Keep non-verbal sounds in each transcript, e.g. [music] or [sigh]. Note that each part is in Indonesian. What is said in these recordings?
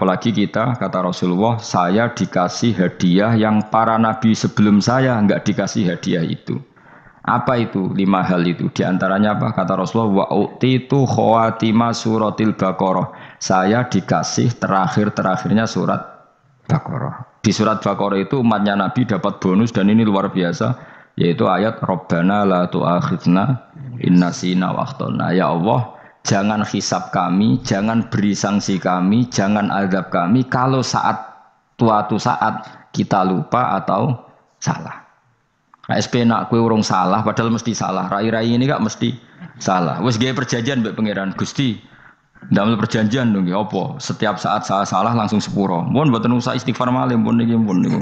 Apalagi kita, kata Rasulullah, saya dikasih hadiah yang para nabi sebelum saya nggak dikasih hadiah itu. Apa itu lima hal itu? Di antaranya apa? Kata Rasulullah, wa itu khawatima suratil Baqarah. Saya dikasih terakhir-terakhirnya surat Baqarah. Di surat Baqarah itu umatnya Nabi dapat bonus dan ini luar biasa yaitu ayat Rabbana la tu'akhidna inna sina waktona Ya Allah, Jangan hisap kami, jangan beri sanksi kami, jangan adab kami kalau saat suatu saat kita lupa atau salah. Nah, SP nak kue urung salah, padahal mesti salah. Rai-rai ini gak mesti salah. Wes gaya perjanjian mbak pangeran Gusti. Dalam perjanjian dong, opo. Ya Setiap saat saya salah langsung sepuro. Mohon buat nusa istighfar malam, mohon nih, mohon nih.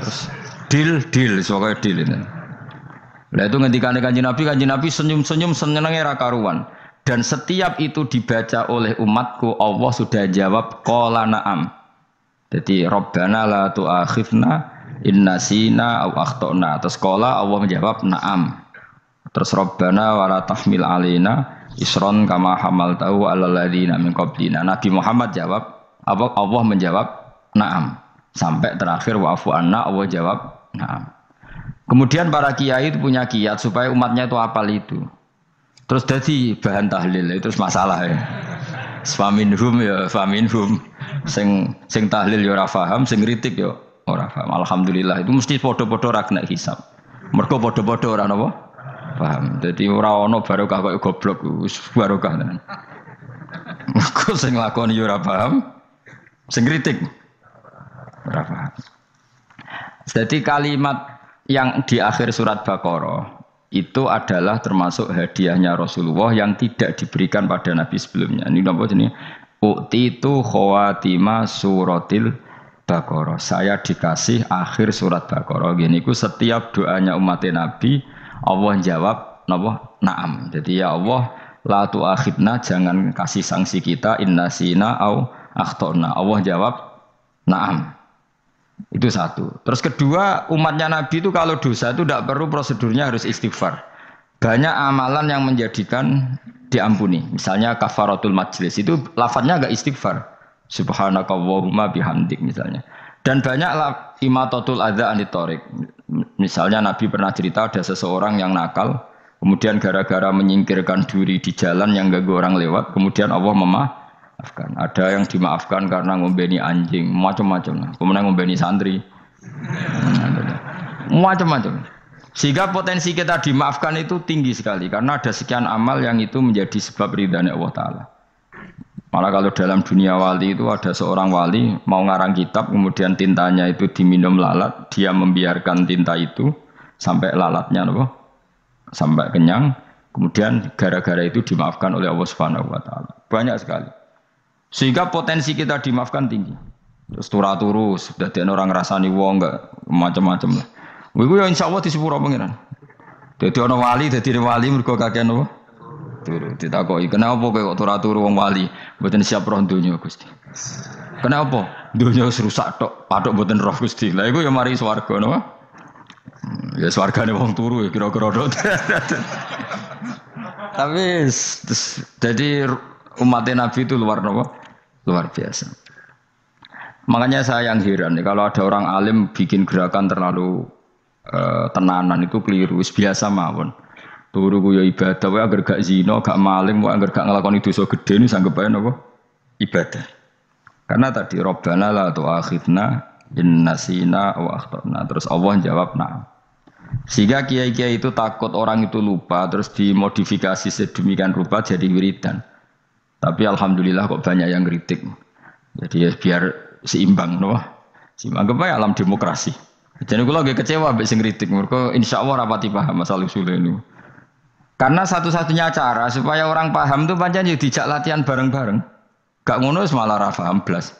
Terus deal, deal, soalnya deal ini. Lalu itu ngendikan Kanjeng Nabi, kan Nabi senyum-senyum senyum ra karuan. Dan setiap itu dibaca oleh umatku, Allah sudah jawab qala na'am. Jadi Rabbana la tu'akhifna inna sina aw akhtana. Terus qala Allah menjawab na'am. Terus Rabbana wa la tahmil alaina isron kama hamal tahu ala ladina min qablina. Nabi Muhammad jawab, Allah menjawab na'am. Sampai terakhir wa'afu anna Allah jawab na'am. Kemudian para kiai itu punya kiat supaya umatnya itu apal itu. Terus jadi bahan tahlil itu masalah ya. hum ya hum sing sing tahlil ya rafaham, sing kritik ya ora paham. Alhamdulillah itu mesti podo-podo ra kena hisab. Mergo podo padha ora napa? Paham. Jadi ora baru barokah kok goblok baru kah? tenan. Mergo sing lakoni ya ora paham, sing kritik ora paham. Jadi kalimat yang di akhir surat Baqarah itu adalah termasuk hadiahnya Rasulullah yang tidak diberikan pada Nabi sebelumnya. Ini apa ini? Ukti itu khawatima suratil Baqarah. Saya dikasih akhir surat Baqarah. Gini ku setiap doanya umat Nabi Allah jawab napa na'am. Jadi ya Allah la tu akhirna jangan kasih sanksi kita inna sina au akhtona. Allah jawab na'am. Itu satu. Terus kedua, umatnya Nabi itu kalau dosa itu tidak perlu prosedurnya harus istighfar. Banyak amalan yang menjadikan diampuni. Misalnya kafaratul majlis itu lafadznya agak istighfar. Subhanakallahumma bihamdik misalnya. Dan banyak imatatul adha anitorik. Misalnya Nabi pernah cerita ada seseorang yang nakal, kemudian gara-gara menyingkirkan duri di jalan yang gak orang lewat, kemudian Allah memah maafkan. Ada yang dimaafkan karena ngombeni anjing, macam-macam. Kemudian ngombeni santri, macam-macam. Sehingga potensi kita dimaafkan itu tinggi sekali karena ada sekian amal yang itu menjadi sebab ridhanya Allah Ta'ala. Malah kalau dalam dunia wali itu ada seorang wali mau ngarang kitab kemudian tintanya itu diminum lalat, dia membiarkan tinta itu sampai lalatnya apa? Sampai kenyang, kemudian gara-gara itu dimaafkan oleh Allah Subhanahu wa taala. Banyak sekali. Sehingga potensi kita dimaafkan tinggi. Terus turu turus, sudah dia orang rasani wong enggak macam-macam lah. Wih, ya insya Allah orang pengiran. Jadi orang wali, jadi wali mereka kakean nopo. Turu, ditakoki kenapa kok turah turu wong wali? Bukan siap roh dunia Gusti. Kenapa? Dunia rusak tok, patok bukan roh Gusti. Lah gue ya mari swarga nopo. Hmm, ya nih wong turu ya kira-kira [laughs] Tapi jadi umatnya Nabi itu luar nopo luar biasa. Makanya saya yang heran nih, kalau ada orang alim bikin gerakan terlalu uh, tenanan itu keliru, biasa mawon. Turu kuyo ibadah, wae agar gak zino, gak maling, wae agar gak ngelakoni dosa gede nih sanggup aja nopo ibadah. Karena tadi Robbana la tuakhidna innasina wa akhtana. Terus Allah jawab nah. Sehingga kiai-kiai itu takut orang itu lupa terus dimodifikasi sedemikian rupa jadi wiridan. Tapi alhamdulillah kok banyak yang kritik. Jadi ya biar seimbang, no? Seimbang ya alam demokrasi. Jadi gue lagi kecewa abis yang kritik, mereka insya Allah rapat paham masalah sulit ini. Karena satu-satunya cara supaya orang paham itu panjang ya dijak latihan bareng-bareng. Gak ngono malah rafa belas.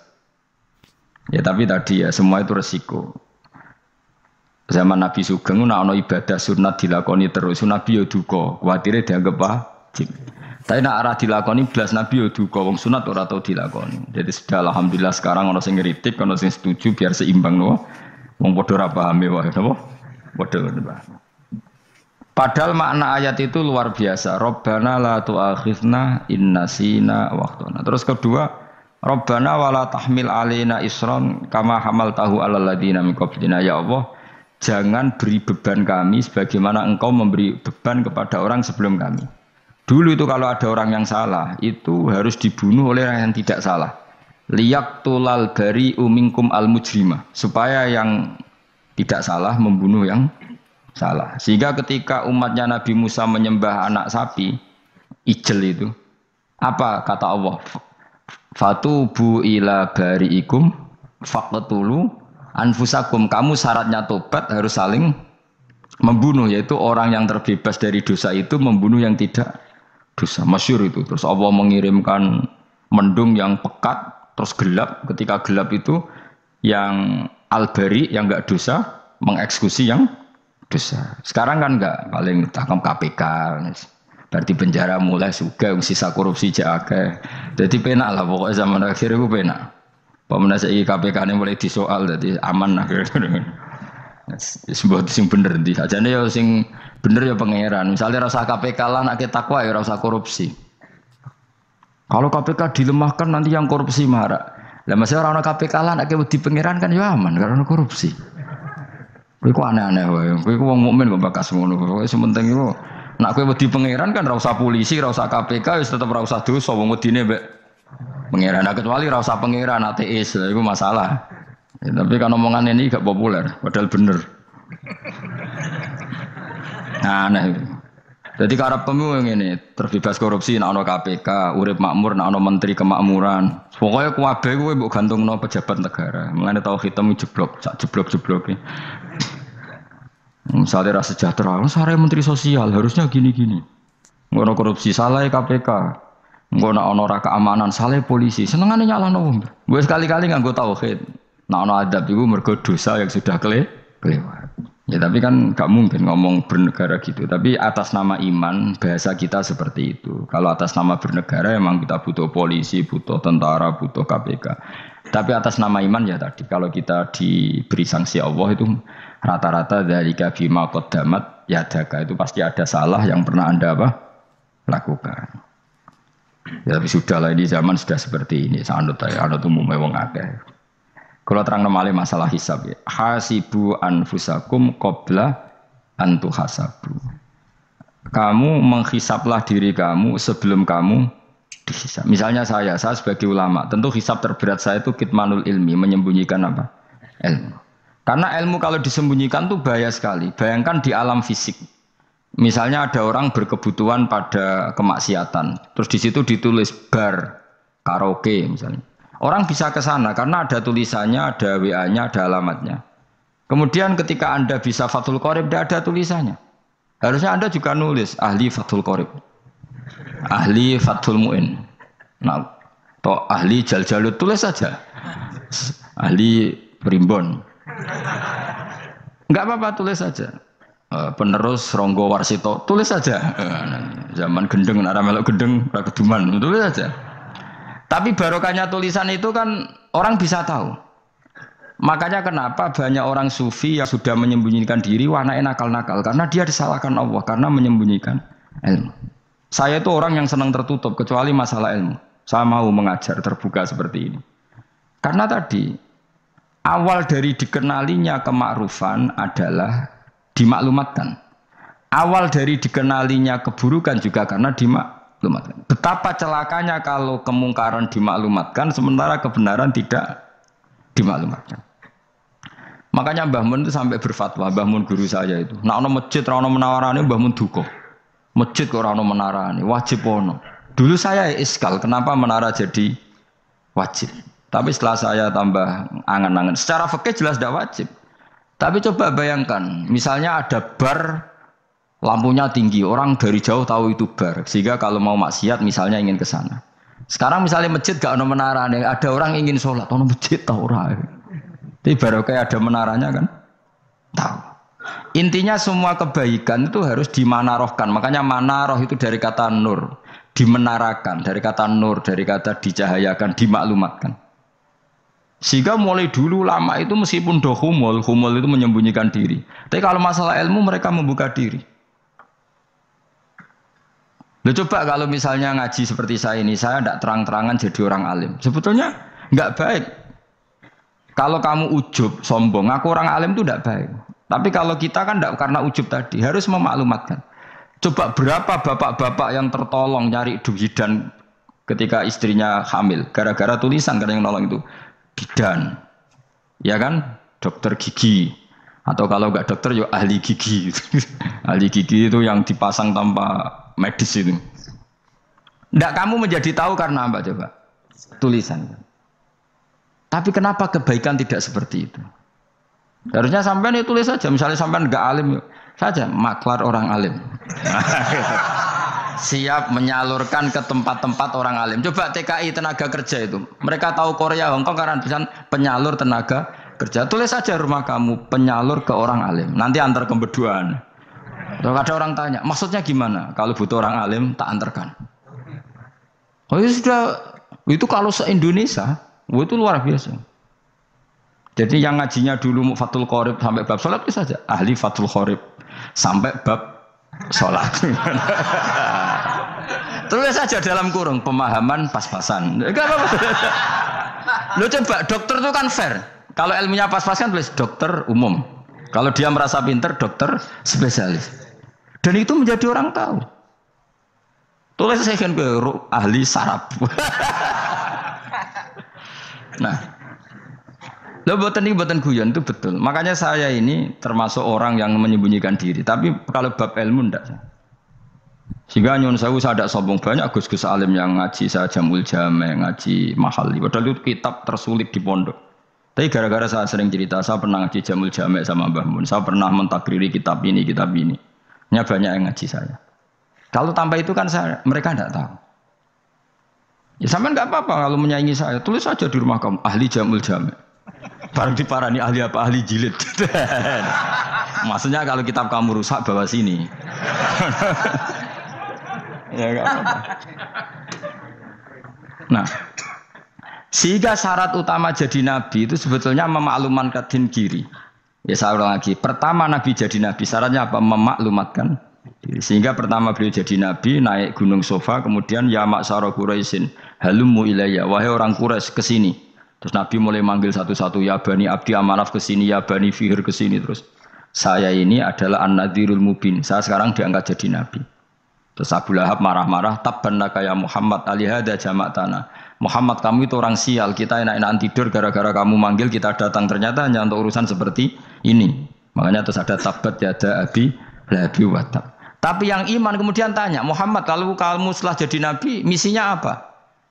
Ya tapi tadi ya semua itu resiko. Zaman Nabi Sugeng nah ibadah sunat dilakoni terus, Nabi yo ya khawatirnya dia dianggap wajib. Tapi nak arah dilakoni belas Nabi yo duka wong sunat ora tau dilakoni. Jadi sudah alhamdulillah sekarang ono sing ngritik, ono sing setuju biar seimbang no. Wong padha ora e wae ya, napa? Padha ora Padahal makna ayat itu luar biasa. Robbana la tu'akhidna innasina waqtana. Terus kedua, Robbana wala tahmil alina isron kama hamal tahu ala ladina mikoblina. Ya Allah, jangan beri beban kami sebagaimana engkau memberi beban kepada orang sebelum kami. Dulu itu kalau ada orang yang salah itu harus dibunuh oleh orang yang tidak salah. Liak tulal dari umingkum al mujrima supaya yang tidak salah membunuh yang salah. Sehingga ketika umatnya Nabi Musa menyembah anak sapi ijel itu apa kata Allah? bu ila bariikum faqtulu anfusakum. Kamu syaratnya tobat harus saling membunuh yaitu orang yang terbebas dari dosa itu membunuh yang tidak dosa. Masyur itu. Terus Allah mengirimkan mendung yang pekat, terus gelap. Ketika gelap itu yang albari yang enggak dosa mengeksekusi yang dosa. Sekarang kan enggak paling takam KPK. Berarti penjara mulai juga sisa korupsi jaga. Jadi penak lah pokoknya zaman akhir itu penak. Pemenang saya KPK ini mulai disoal jadi aman akhirnya. Sebuah sing bener nanti. Aja nih ya sing bener ya pangeran. Misalnya rasa KPK lah nak takwa ya rasa korupsi. Kalau KPK dilemahkan nanti yang korupsi marah. Lah masih orang KPK lah nak di pangeran kan ya aman karena korupsi. Kowe aneh-aneh wae. Kowe uang mukmin gak bakas ngono. itu. sementing itu. nak kowe di pangeran kan rasa polisi, rasa KPK itu tetap rasa usah dosa Uang wedine be pangeran. Nah, kecuali rasa pangeran ateis, nah, itu masalah. Ya, tapi kan omongan ini gak populer, padahal bener. Aneh. Nah, jadi karena pemimpin ini terbebas korupsi, nak ono KPK, urip makmur, nak ono menteri kemakmuran. Pokoknya kuabe gue bu gantung no pejabat negara. Mengenai tahu hitam jeblok, cak jeblok jeblok ini. E. Misalnya rasa sejahtera, misalnya oh, menteri sosial harusnya gini gini. Ngono korupsi salah ya KPK. Ngono ono raka keamanan salah polisi. seneng ane nyala no. Gue sekali kali nggak gue tauhid. Nah ono adab ibu mergo dosa yang sudah kele kelewat. Ya tapi kan gak mungkin ngomong bernegara gitu. Tapi atas nama iman bahasa kita seperti itu. Kalau atas nama bernegara emang kita butuh polisi, butuh tentara, butuh KPK. Tapi atas nama iman ya tadi kalau kita diberi sanksi Allah itu rata-rata dari bima ya jaga itu pasti ada salah yang pernah Anda apa? lakukan. Ya tapi sudahlah ini zaman sudah seperti ini. Sanut ya, anut umumnya wong akeh. Kalau terang normali masalah hisab ya. Hasibu anfusakum qabla antu hasabu. Kamu menghisaplah diri kamu sebelum kamu dihisap. Misalnya saya, saya sebagai ulama, tentu hisab terberat saya itu kitmanul ilmi, menyembunyikan apa? Ilmu. Karena ilmu kalau disembunyikan tuh bahaya sekali. Bayangkan di alam fisik. Misalnya ada orang berkebutuhan pada kemaksiatan, terus di situ ditulis bar, karaoke misalnya. Orang bisa ke sana karena ada tulisannya, ada WA-nya, ada alamatnya. Kemudian ketika Anda bisa Fathul Qorib, tidak ada tulisannya. Harusnya Anda juga nulis ahli Fathul Qorib. Ahli Fathul Mu'in. Nah, atau ahli Jaljalut, tulis saja. Ahli Primbon. Enggak apa-apa, tulis saja. Eh, Penerus Ronggo Warsito, tulis saja. Eh, zaman gendeng, arah melok gendeng, rakeduman, tulis saja. Tapi barokahnya tulisan itu kan orang bisa tahu. Makanya kenapa banyak orang sufi yang sudah menyembunyikan diri warna nakal-nakal karena dia disalahkan Allah karena menyembunyikan ilmu. Saya itu orang yang senang tertutup kecuali masalah ilmu. Saya mau mengajar terbuka seperti ini. Karena tadi awal dari dikenalinya kemakrufan adalah dimaklumatkan. Awal dari dikenalinya keburukan juga karena dimak maklumatkan. Betapa celakanya kalau kemungkaran dimaklumatkan sementara kebenaran tidak dimaklumatkan. Makanya Mbah Mun itu sampai berfatwa, Mbah Mun guru saya itu. Nak ono masjid ra ono menawarane Mbah Mun duka. Masjid kok ora ono menarane, wajib ono. Dulu saya iskal, kenapa menara jadi wajib? Tapi setelah saya tambah angan-angan, secara fikih jelas tidak wajib. Tapi coba bayangkan, misalnya ada bar lampunya tinggi, orang dari jauh tahu itu bar. Sehingga kalau mau maksiat misalnya ingin ke sana. Sekarang misalnya masjid gak ada menara ada orang ingin sholat, ada masjid tahu orang. Tapi baru kayak ada menaranya kan, tahu. Intinya semua kebaikan itu harus dimanarohkan. Makanya manaroh itu dari kata nur, dimenarakan, dari kata nur, dari kata dicahayakan, dimaklumatkan. Sehingga mulai dulu lama itu meskipun dohumul, humul itu menyembunyikan diri. Tapi kalau masalah ilmu mereka membuka diri. Lu nah, coba kalau misalnya ngaji seperti saya ini, saya tidak terang-terangan jadi orang alim. Sebetulnya nggak baik. Kalau kamu ujub, sombong, aku orang alim itu tidak baik. Tapi kalau kita kan tidak karena ujub tadi, harus memaklumatkan. Coba berapa bapak-bapak yang tertolong nyari dan ketika istrinya hamil, gara-gara tulisan karena yang nolong itu bidan, ya kan, dokter gigi, atau kalau nggak dokter ya ahli gigi, [laughs] ahli gigi itu yang dipasang tanpa medis ini, Tidak kamu menjadi tahu karena apa coba? Tulisan. Tapi kenapa kebaikan tidak seperti itu? Harusnya sampean itu ya tulis saja. Misalnya sampean nggak alim, saja maklar orang alim. [laughs] Siap menyalurkan ke tempat-tempat orang alim. Coba TKI tenaga kerja itu. Mereka tahu Korea, Hongkong karena tulisan penyalur tenaga kerja. Tulis saja rumah kamu penyalur ke orang alim. Nanti antar kebeduan. Kalau ada orang tanya, maksudnya gimana? Kalau butuh orang alim, tak antarkan. Oh itu sudah, itu kalau se-Indonesia, oh, itu luar biasa. Jadi yang ngajinya dulu Fatul Qorib sampai bab sholat itu saja. Ahli Fatul Qorib sampai bab sholat. [laughs] Tulis saja dalam kurung pemahaman pas-pasan. Lo coba dokter itu kan fair. Kalau ilmunya pas-pasan tulis dokter umum. Kalau dia merasa pinter, dokter spesialis. Dan itu menjadi orang tahu. Tulis saya kan ahli sarap. [laughs] nah, lo buatan ini buatan guyon itu betul. Makanya saya ini termasuk orang yang menyembunyikan diri. Tapi kalau bab ilmu ndak. Sehingga nyun saya saya ada sombong banyak gus-gus alim yang ngaji saya jamul jame ngaji mahal. Padahal itu kitab tersulit di pondok. Tapi gara-gara saya sering cerita, saya pernah ngaji jamul jamek sama Mbah Mun. Saya pernah mentakriri kitab ini, kitab ini. Ini banyak yang ngaji saya. Kalau tanpa itu kan saya, mereka tidak tahu. Ya sama nggak apa-apa kalau menyaingi saya. Tulis saja di rumah kamu, ahli jamul jamek. Barang diparani ahli apa? Ahli jilid. [laughs] Maksudnya kalau kitab kamu rusak, bawa sini. [laughs] ya apa-apa. Nah, sehingga syarat utama jadi nabi itu sebetulnya ke din kiri. Ya saya ulang lagi. Pertama nabi jadi nabi syaratnya apa? Memaklumatkan. Sehingga pertama beliau jadi nabi naik gunung Sofa, kemudian ya maksara Quraisyin, halumu ilayya, wahai orang Quraisy ke sini. Terus nabi mulai manggil satu-satu ya Bani Abdi amalaf ke sini, ya Bani Fihir ke sini terus. Saya ini adalah an nadirul Mubin. Saya sekarang diangkat jadi nabi. Terus Abu Lahab marah-marah, tabbanaka ya Muhammad alihada jamak tanah. Muhammad kamu itu orang sial, kita enak enak tidur gara-gara kamu manggil kita datang ternyata hanya untuk urusan seperti ini. Makanya terus ada tabat ya ada abi labi watab. Tapi yang iman kemudian tanya, Muhammad kalau kamu setelah jadi nabi, misinya apa?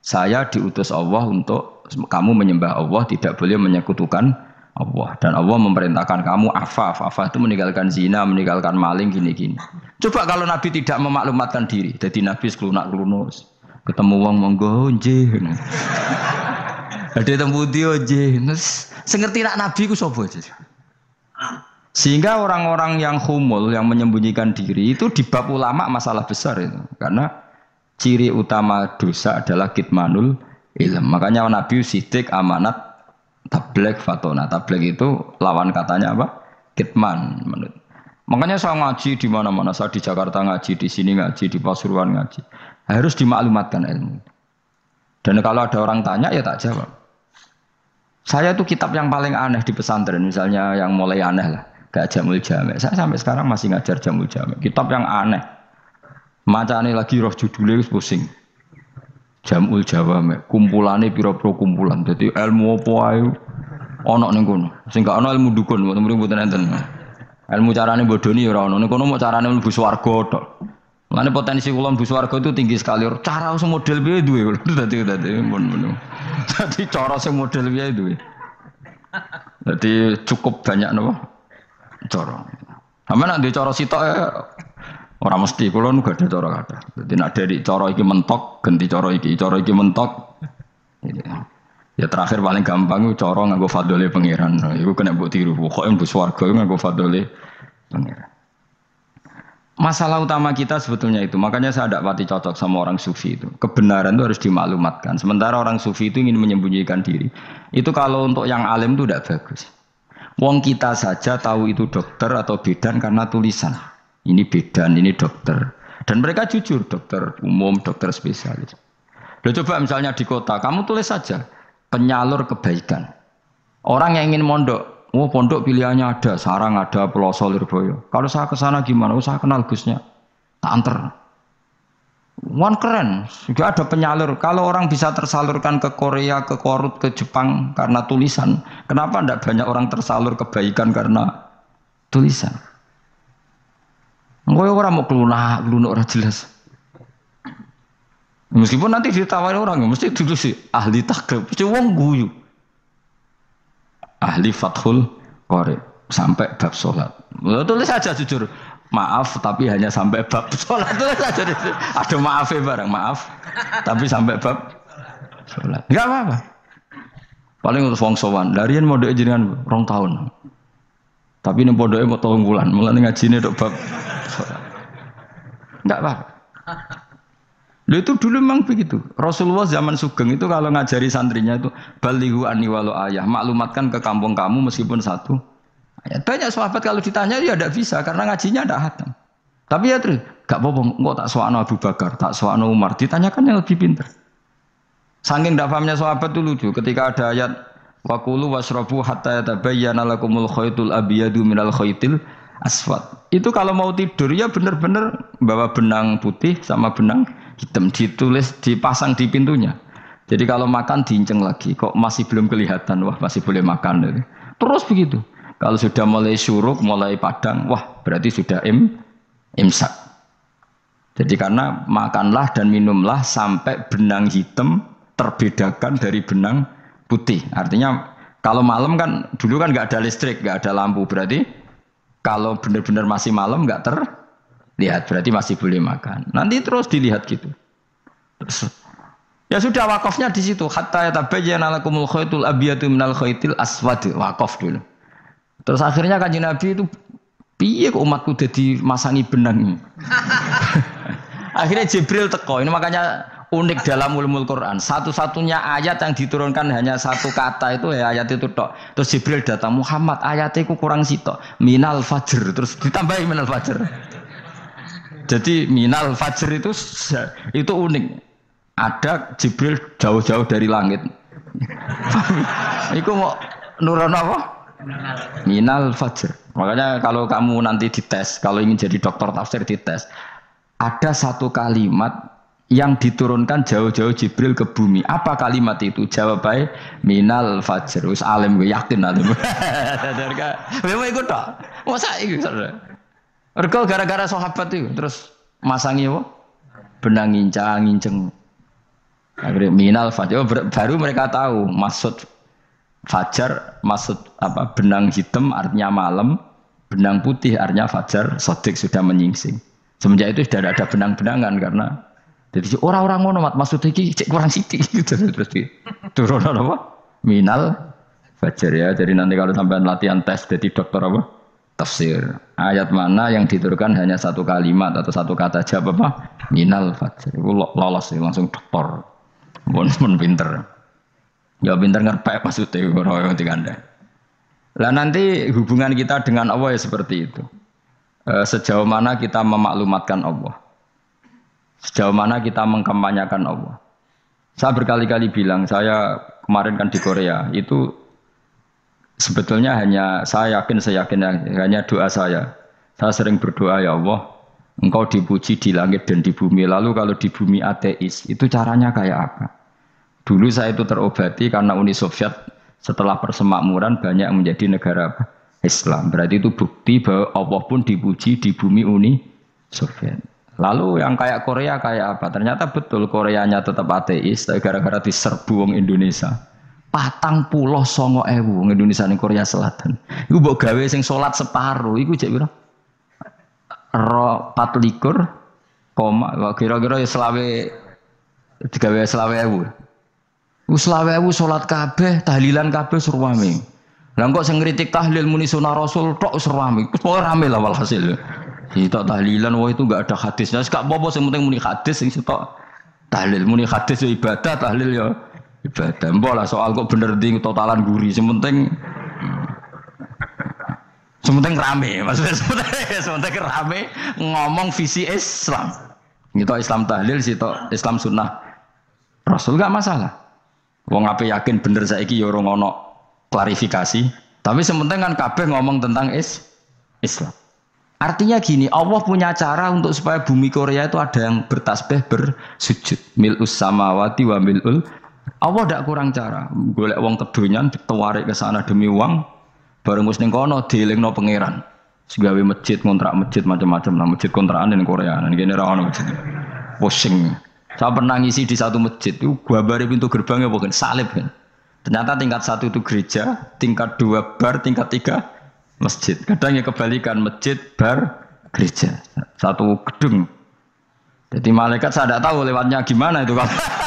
Saya diutus Allah untuk kamu menyembah Allah, tidak boleh menyekutukan Allah. Dan Allah memerintahkan kamu afaf. Afaf itu meninggalkan zina, meninggalkan maling, gini-gini. Coba kalau Nabi tidak memaklumatkan diri, jadi Nabi sekelunak-kelunus ketemu wong monggo oh, nje ada temu di oh, nje terus sengerti nak nabi ku sapa sehingga orang-orang yang humul yang menyembunyikan diri itu di bab ulama masalah besar itu karena ciri utama dosa adalah kitmanul ilm makanya nabi sidik amanat tablek fatona tablek itu lawan katanya apa kitman menurut Makanya saya ngaji di mana-mana, saya di Jakarta ngaji, di sini ngaji, di Pasuruan ngaji. Harus dimaklumatkan ilmu. Dan kalau ada orang tanya ya tak jawab. Saya itu kitab yang paling aneh di pesantren, misalnya yang mulai aneh lah, gak jamul jamek. Saya sampai sekarang masih ngajar jamul jamek. Kitab yang aneh. Macane lagi roh judulnya pusing. Jamul kumpulan ini pura-pura kumpulan. Jadi ilmu apa ayo, onok ning sehingga ono ilmu dukun, mboten buat enten. Ilmu carane bodoni ora orang, Ning kono mau carane lebih swarga Mana potensi kulon bus warga itu tinggi sekali. Cara usah model biaya dua, [laughs] tadi tadi pun belum. Tadi cara usah model biaya dua. Jadi cukup banyak nopo cara. Aman nanti cara sitok ya eh, orang mesti kulo nu ada cara kata. Jadi nak dari cara iki mentok, ganti cara iki, cara iki mentok. Ya terakhir paling gampang itu cara nganggo fadole pangeran. Ibu kena buat tiru. Pokoke mbok swarga Gue fadole pangeran. Masalah utama kita sebetulnya itu, makanya saya tidak pati cocok sama orang sufi itu. Kebenaran itu harus dimaklumatkan. Sementara orang sufi itu ingin menyembunyikan diri. Itu kalau untuk yang alim itu tidak bagus. Wong kita saja tahu itu dokter atau bidan karena tulisan. Ini bidan, ini dokter. Dan mereka jujur, dokter umum, dokter spesialis. Lo coba misalnya di kota, kamu tulis saja penyalur kebaikan. Orang yang ingin mondok Oh pondok pilihannya ada, sarang ada, Pulau lirboyo. Kalau saya ke sana gimana? Usah oh, kenal Gusnya, tak anter. Wan keren, juga ada penyalur. Kalau orang bisa tersalurkan ke Korea, ke Korut, ke Jepang karena tulisan, kenapa tidak banyak orang tersalur kebaikan karena tulisan? Gue orang mau kelunak, kelunak orang jelas. Meskipun nanti ditawari orang, ya mesti dulu sih ahli takdir, pasti wong guyu ahli Fathul korek sampai bab sholat. Tulis saja jujur, maaf tapi hanya sampai bab [laughs] sholat tulis saja. Ada maaf ya barang maaf, tapi sampai bab sholat. nggak apa-apa. Paling untuk wong sowan, Darian mau jangan rong tahun. Tapi ini pondoknya mau tahun bulan, mulai ngaji ini bab sholat. Enggak apa-apa. Lo itu dulu memang begitu. Rasulullah zaman Sugeng itu kalau ngajari santrinya itu balihu aniwalo walau ayah, maklumatkan ke kampung kamu meskipun satu. Ayat. Banyak sahabat kalau ditanya ya tidak bisa karena ngajinya tidak hatam. Tapi ya terus, gak apa-apa, tak soal Abu Bakar, tak soal Umar, ditanyakan yang lebih pinter. Saking tidak pahamnya sahabat dulu lucu, ketika ada ayat Wakulu wasrobu hatta yatabayyana lakumul khaytul abiyadu minal khaytil aswat. Itu kalau mau tidur ya benar-benar bawa benang putih sama benang hitam ditulis dipasang di pintunya. Jadi kalau makan diinceng lagi, kok masih belum kelihatan, wah masih boleh makan. Terus begitu. Kalau sudah mulai suruk, mulai padang, wah berarti sudah im, imsak. Jadi karena makanlah dan minumlah sampai benang hitam terbedakan dari benang putih. Artinya kalau malam kan dulu kan nggak ada listrik, nggak ada lampu, berarti kalau benar-benar masih malam nggak ter lihat berarti masih boleh makan. Nanti terus dilihat gitu. Terus ya sudah wakafnya di situ hatta yatabayyana lakumul khaitul abyadu minal khaytil aswad wakaf dulu. Terus akhirnya kan Nabi itu piye umatku jadi masangi benang. [laughs] akhirnya Jibril teko. Ini makanya unik dalam ulumul Quran. Satu-satunya ayat yang diturunkan hanya satu kata itu ya ayat itu tok. Terus Jibril datang Muhammad ku kurang sitok. Minal fajr terus ditambahi minal fajr. Jadi minal fajr itu itu unik. Ada Jibril jauh-jauh dari langit. [laughs] Iku mau nurun apa? Minal fajr. Makanya kalau kamu nanti dites, kalau ingin jadi dokter tafsir dites, ada satu kalimat yang diturunkan jauh-jauh Jibril ke bumi. Apa kalimat itu? Jawab baik, minal fajr. Us alim gue yakin alim. [laughs] Memang ikut tak? Masa ikut? Erkel gara-gara sahabat itu terus masangi apa? Benang ngincang nginceng. Akhirnya minal fajar. Oh, baru mereka tahu maksud fajar, maksud apa? Benang hitam artinya malam, benang putih artinya fajar. Sodik sudah menyingsing. Semenjak itu sudah ada benang-benangan karena jadi orang-orang ngono mat maksud iki cek kurang sidik [laughs] gitu terus turun apa? Minal fajar ya. Jadi nanti kalau sampai latihan tes jadi dokter apa? tafsir. Ayat mana yang diturunkan hanya satu kalimat atau satu kata aja apa? Minal fajr. Itu lolos langsung doktor. pun pun pinter. Ya pinter ngerpek maksudnya orang yang Lah nanti hubungan kita dengan Allah ya seperti itu. Eh, sejauh mana kita memaklumatkan Allah. Sejauh mana kita mengkampanyekan Allah. Saya berkali-kali bilang, saya kemarin kan di Korea, itu sebetulnya hanya saya yakin saya yakin hanya doa saya. Saya sering berdoa ya Allah, engkau dipuji di langit dan di bumi. Lalu kalau di bumi ateis, itu caranya kayak apa? Dulu saya itu terobati karena Uni Soviet setelah persemakmuran banyak menjadi negara Islam. Berarti itu bukti bahwa Allah pun dipuji di bumi Uni Soviet. Lalu yang kayak Korea kayak apa? Ternyata betul Koreanya tetap ateis, tapi gara-gara diserbu orang Indonesia patang pulau songo ewu Indonesia nih Korea Selatan. Iku buat gawe sing solat separuh. Iku cek berapa? Ro pat likur koma. Kira-kira ya selawe tiga belas selawe ewu. Iku selawe ewu solat kabeh, tahlilan kabeh surwami. Lah kok sing kritik tahlil muni sunah Rasul tok surwami. pokoke rame lah walhasil. Sitok tahlilan wah itu enggak ada hadisnya. sak bobo apa sing penting muni hadis sing sitok tahlil muni hadis ya ibadah, tahlil ya ibadah. Mbok lah soal kok bener di totalan guri, sementing sementing rame, maksudnya sementing, sementing rame ngomong visi Islam. Gitu Islam tahlil, situ Islam sunnah. Rasul gak masalah. Wong ape yakin bener saiki ya ora ono klarifikasi, tapi sementing kan kabeh ngomong tentang is Islam. Artinya gini, Allah punya cara untuk supaya bumi Korea itu ada yang bertasbih bersujud. Mil samawati wa mil'ul Allah tidak kurang cara. Golek uang kedonyan ditawari ke sana demi uang. Bareng wis ning kono no pangeran. Segawe masjid kontrak masjid macam-macam nah masjid kontrakan di Korea. Dan gini ra masjid. Pusing. Saya pernah ngisi di satu masjid itu gua bari pintu gerbangnya bukan salib kan. Ternyata tingkat satu itu gereja, tingkat dua bar, tingkat tiga masjid. Kadang ya kebalikan masjid, bar, gereja. Satu gedung. Jadi malaikat saya tidak tahu lewatnya gimana itu kalau [laughs]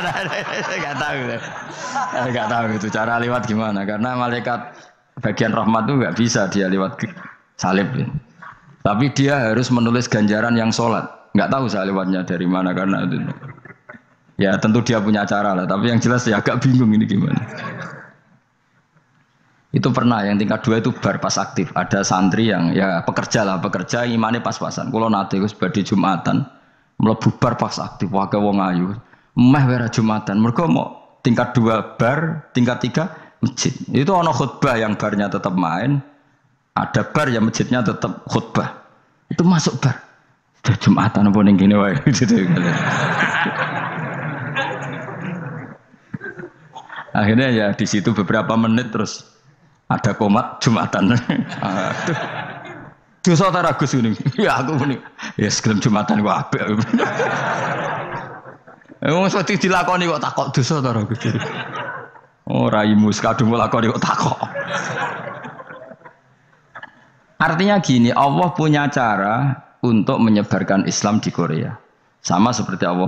nggak tahu nggak tahu itu cara lewat gimana karena malaikat bagian rahmat itu nggak bisa dia lewat salib ya. tapi dia harus menulis ganjaran yang sholat nggak tahu saya lewatnya dari mana karena itu ya tentu dia punya cara lah tapi yang jelas ya agak bingung ini gimana itu pernah yang tingkat dua itu bar pas aktif ada santri yang ya pekerja lah pekerja imannya pas-pasan kalau nanti itu badi jumatan melebu bar pas aktif wakil wong ayu meh wera Jumatan. mereka mau tingkat dua bar, tingkat tiga masjid. Itu ono khutbah yang barnya tetap main, ada bar yang masjidnya tetap khutbah. Itu masuk bar. Jumatan pun yang gini wae. [laughs] Gitu. Akhirnya ya di situ beberapa menit terus ada komat Jumatan. [laughs] Aduh. Dosa ta Ragus ini. Ya aku ini. Ya sekelum Jumatan kok apa. [laughs] Emang seperti dilakoni kok takok dosa to gitu. Oh Ora imus kadung kok takok. Artinya gini, Allah punya cara untuk menyebarkan Islam di Korea. Sama seperti Allah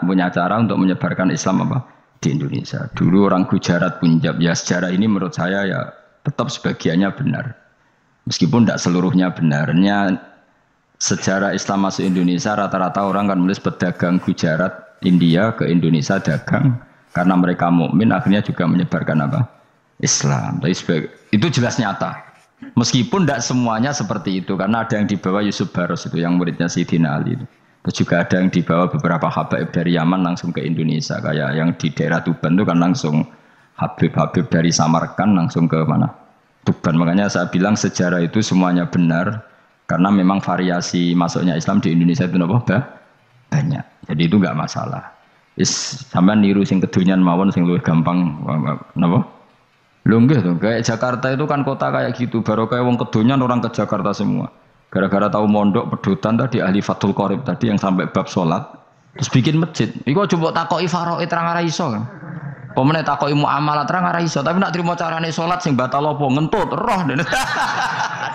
punya cara untuk menyebarkan Islam apa? Di Indonesia. Dulu orang Gujarat Punjab ya sejarah ini menurut saya ya tetap sebagiannya benar. Meskipun tidak seluruhnya benarnya sejarah Islam masuk Indonesia rata-rata orang kan menulis pedagang Gujarat India ke Indonesia dagang karena mereka mukmin akhirnya juga menyebarkan apa? Islam. itu jelas nyata. Meskipun tidak semuanya seperti itu karena ada yang dibawa Yusuf Baros itu yang muridnya Sidina Ali itu. Terus juga ada yang dibawa beberapa habaib dari Yaman langsung ke Indonesia kayak yang di daerah Tuban itu kan langsung habib-habib dari Samarkan langsung ke mana? Tuban. Makanya saya bilang sejarah itu semuanya benar karena memang variasi masuknya Islam di Indonesia itu apa? banyak. Jadi itu nggak masalah. Is sama niru sing kedunyan mawon sing luwih gampang napa? lungguh tuh to, kayak Jakarta itu kan kota kayak gitu, baru kayak wong kedunyan orang ke Jakarta semua. Gara-gara tahu mondok pedutan tadi ahli Fatul Qorib tadi yang sampai bab sholat terus bikin masjid. Iku coba takoki faraid terang ora iso. Kan? Pemene takoki muamalah terang ora iso, tapi nak terima carane sholat sing batal opo ngentut roh dene. [laughs]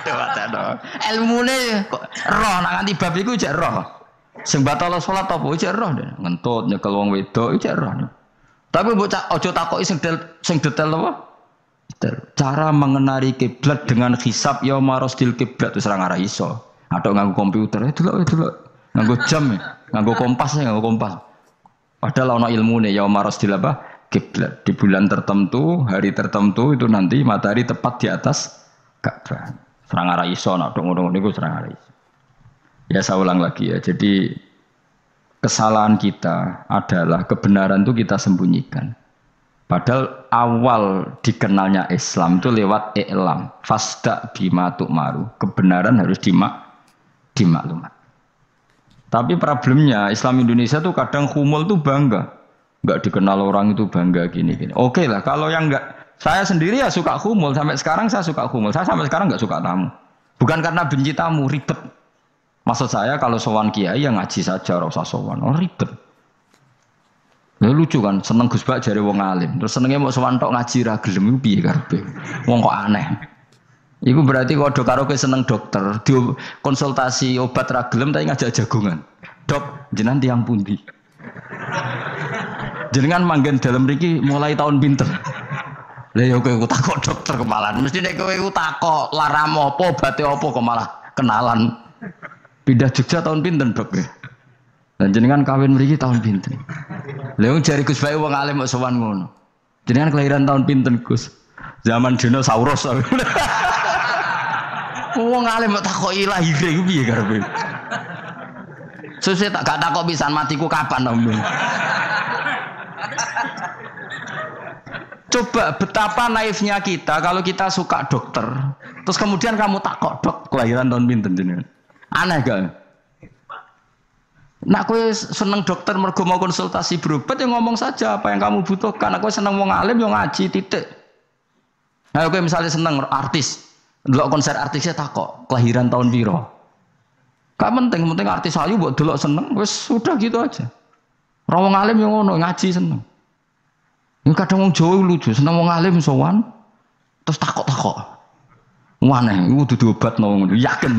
Aduh, aduh. Ilmune roh nak nganti bab iku jek roh. Sing batal salat apa cek roh deh. Ngentut nyekel wong wedok cek roh. Tapi bocah ojo takoki sing detail sing detail apa? Detail. Cara mengenari kiblat dengan hisab ya marosdil kiblat wis ora iso. atau nganggo komputer, eh delok eh, delok. Nganggo jam ya, nganggo kompas ya, nganggo kompas. Padahal ana ilmune ya marosdil apa? Kiblat di bulan tertentu, hari tertentu itu nanti matahari tepat di atas Ka'bah. Serang arah iso, nak dong dong niku serang arah iso. Ya saya ulang lagi ya. Jadi kesalahan kita adalah kebenaran itu kita sembunyikan. Padahal awal dikenalnya Islam itu lewat iklam. Fasda bima maru. Kebenaran harus dimak dimaklumat. Tapi problemnya Islam Indonesia tuh kadang kumul tuh bangga. Nggak dikenal orang itu bangga gini gini. Oke lah kalau yang nggak saya sendiri ya suka kumul sampai sekarang saya suka kumul. Saya sampai sekarang nggak suka tamu. Bukan karena benci tamu ribet. Maksud saya kalau sowan kiai yang ngaji saja ora usah sowan, oh, ribet. Ya lucu kan, seneng Gus Bak jari wong alim. Terus senengnya mau sowan tok ngaji ragil gelem piye karpe, Wong kok aneh. Iku berarti kok dokter karo seneng dokter, di konsultasi obat ragil gelem tapi ngajak jagungan. Dok, jenan tiang pundi? Jenengan manggen dalam riki mulai tahun pinter. Lah yo ya kowe takok dokter kemalahan. Mesti nek kowe takok laramo apa obate apa kok malah kenalan. Pindah Jogja tahun pinten dok ya. Dan jenengan kawin mriki tahun pinten. Lha jari Gus Bayu wong alim sowan ngono. Jenengan kelahiran tahun pinten Gus? Zaman dinosaurus. [laughs] Wong alim kok takoki lahir iku piye karepe? Susah tak kata kok bisa matiku kapan om. Coba betapa naifnya kita kalau kita suka dokter, terus kemudian kamu tak kok dok kelahiran tahun pinter jenengan. Aneh kan, Nak kue seneng dokter mergo mau konsultasi berobat ya ngomong saja apa yang kamu butuhkan. Aku seneng mau ngalim yang ngaji titik. Nah kue misalnya seneng artis, dulu konser artisnya takok kelahiran tahun biro, Gak penting, penting artis ayu buat dulu seneng, wes sudah gitu aja. Rawang ngalim yang ngono ngaji seneng. Ini ya kadang orang Jawa lucu, seneng mau ngalim sowan, terus takok takok. Wah nih, itu diobat nong, yakin.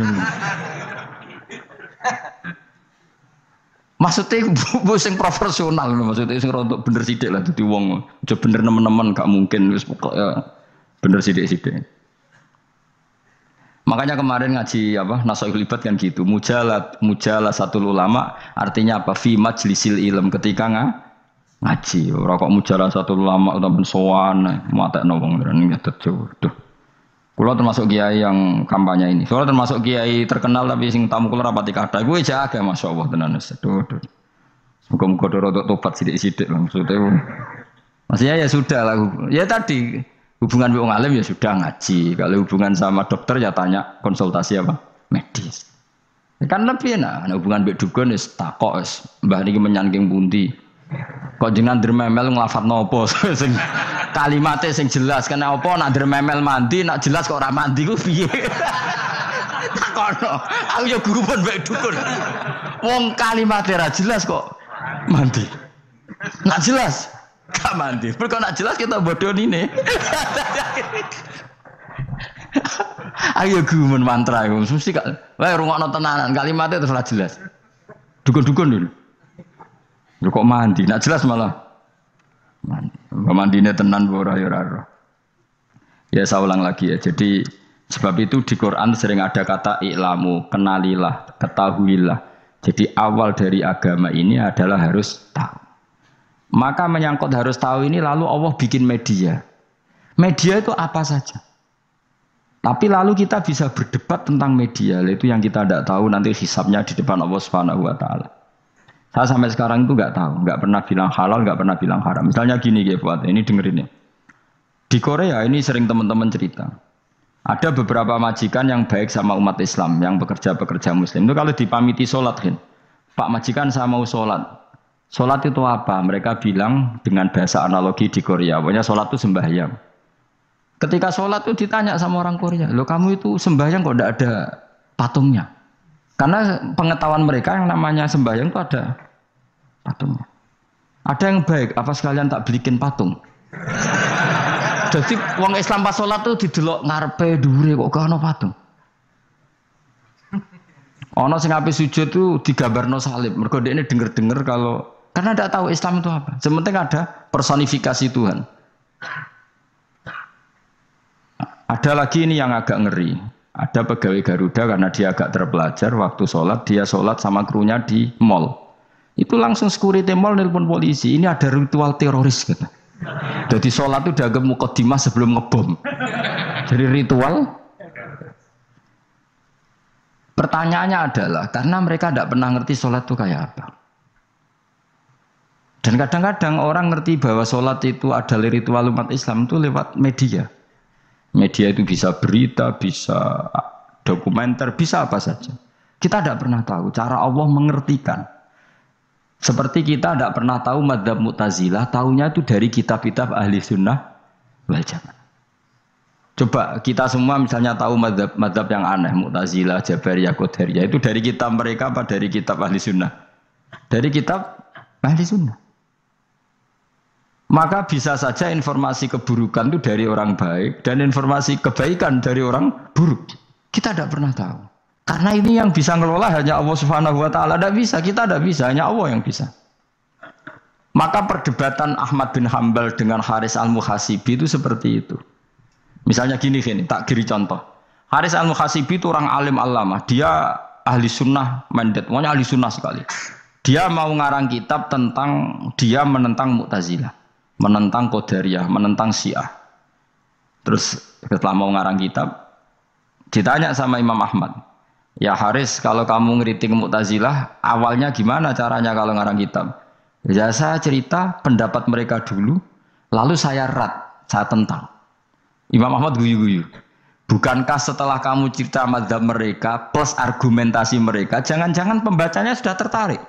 Maksudnya [laughs] bu sing profesional maksudnya sing rontok bener sidik lah jadi wong. Aja bener nemen-nemen gak mungkin wis pokoke ya, bener sidik-sidik. Makanya kemarin ngaji apa nasoih libat kan gitu. Mujalat mujalah satu ulama artinya apa? Fi majlisil ilm ketika nggak ngaji. rokok kok mujalah satu ulama utawa mata eh, matekno dan ngene tetep tuh. Kulo termasuk kiai yang kampanye ini. Kulo termasuk kiai terkenal tapi sing tamu kulo di kada. Gue jaga masya Allah tenan wis. Aduh. Muga-muga doro tobat sidik sithik maksudnya. Maksudnya ya sudah lah. Ya tadi hubungan wong alim ya sudah ngaji. Kalau hubungan sama dokter ya tanya konsultasi apa? Medis. Ya kan lebih enak. Nah, hubungan mbek dukun nih takok wis niki menyangking bunti. Kok jenengan dermemel nglafat nopo [laughs] sing kalimatnya sing jelas kena apa nak dermemel mandi nak jelas kok ora mandi ku piye. [laughs] Takono, aku ya guru pun baik dukun. Wong kalimatnya ora jelas kok mandi. Nak jelas kau mandi. Mergo nak jelas kita bodoh ini. [laughs] Ayo ya gumun mantra iku. Mesti gak rungok rungokno tenanan kalimatnya terus jelas. Dukun-dukun dulu. Lu kok mandi? Nak jelas malah. Mandi. ini tenan bu ya ora. Ya saya ulang lagi ya. Jadi sebab itu di Quran sering ada kata ilamu, kenalilah, ketahuilah. Jadi awal dari agama ini adalah harus tahu. Maka menyangkut harus tahu ini lalu Allah bikin media. Media itu apa saja. Tapi lalu kita bisa berdebat tentang media, itu yang kita tidak tahu nanti hisapnya di depan Allah Subhanahu wa taala. Saya sampai sekarang itu nggak tahu, nggak pernah bilang halal, nggak pernah bilang haram. Misalnya gini ya buat ini dengerin ya. Di Korea ini sering teman-teman cerita. Ada beberapa majikan yang baik sama umat Islam, yang bekerja-bekerja Muslim. Itu kalau dipamiti sholat, kan? Pak majikan saya mau sholat. Sholat itu apa? Mereka bilang dengan bahasa analogi di Korea. Pokoknya sholat itu sembahyang. Ketika sholat itu ditanya sama orang Korea, lo kamu itu sembahyang kok tidak ada patungnya? Karena pengetahuan mereka yang namanya sembahyang itu ada patungnya. Ada yang baik, apa sekalian tak belikin patung? Jadi uang Islam pas sholat tuh didelok ngarepe dure kok gak patung. Ono sing api sujud tuh no salib. Mergo ini denger-denger kalau karena tidak tahu Islam itu apa. Sementing ada personifikasi Tuhan. Ada lagi ini yang agak ngeri. Ada pegawai Garuda karena dia agak terpelajar waktu sholat dia sholat sama krunya di mall. Itu langsung security mall nelpon polisi. Ini ada ritual teroris gitu. Jadi sholat itu dagem mukadimah sebelum ngebom. Jadi ritual. Pertanyaannya adalah karena mereka tidak pernah ngerti sholat itu kayak apa. Dan kadang-kadang orang ngerti bahwa sholat itu adalah ritual umat Islam itu lewat media. Media itu bisa berita, bisa dokumenter, bisa apa saja. Kita tidak pernah tahu cara Allah mengertikan. Seperti kita tidak pernah tahu madhab mutazilah, tahunya itu dari kitab-kitab ahli sunnah wal jamaah. Coba kita semua misalnya tahu madhab, madhab yang aneh, Mu'tazilah, Jabariyah, Qadariyah itu dari kitab mereka apa dari kitab ahli sunnah? Dari kitab ahli sunnah. Maka bisa saja informasi keburukan itu dari orang baik dan informasi kebaikan dari orang buruk. Kita tidak pernah tahu. Karena ini yang bisa ngelola hanya Allah Subhanahu wa taala. Tidak bisa, kita tidak bisa, hanya Allah yang bisa. Maka perdebatan Ahmad bin Hambal dengan Haris Al-Muhasibi itu seperti itu. Misalnya gini gini, tak kiri contoh. Haris Al-Muhasibi itu orang alim alamah. Dia ahli sunnah mandat, pokoknya ahli sunnah sekali. Dia mau ngarang kitab tentang dia menentang Mu'tazilah menentang Qadariyah, menentang Syiah. Terus setelah mau ngarang kitab, ditanya sama Imam Ahmad, Ya Haris, kalau kamu ngeritik Mu'tazilah, awalnya gimana caranya kalau ngarang kitab? Ya saya cerita pendapat mereka dulu, lalu saya rat, saya tentang. Imam Ahmad guyu-guyu. Bukankah setelah kamu cerita madhab mereka, plus argumentasi mereka, jangan-jangan pembacanya sudah tertarik.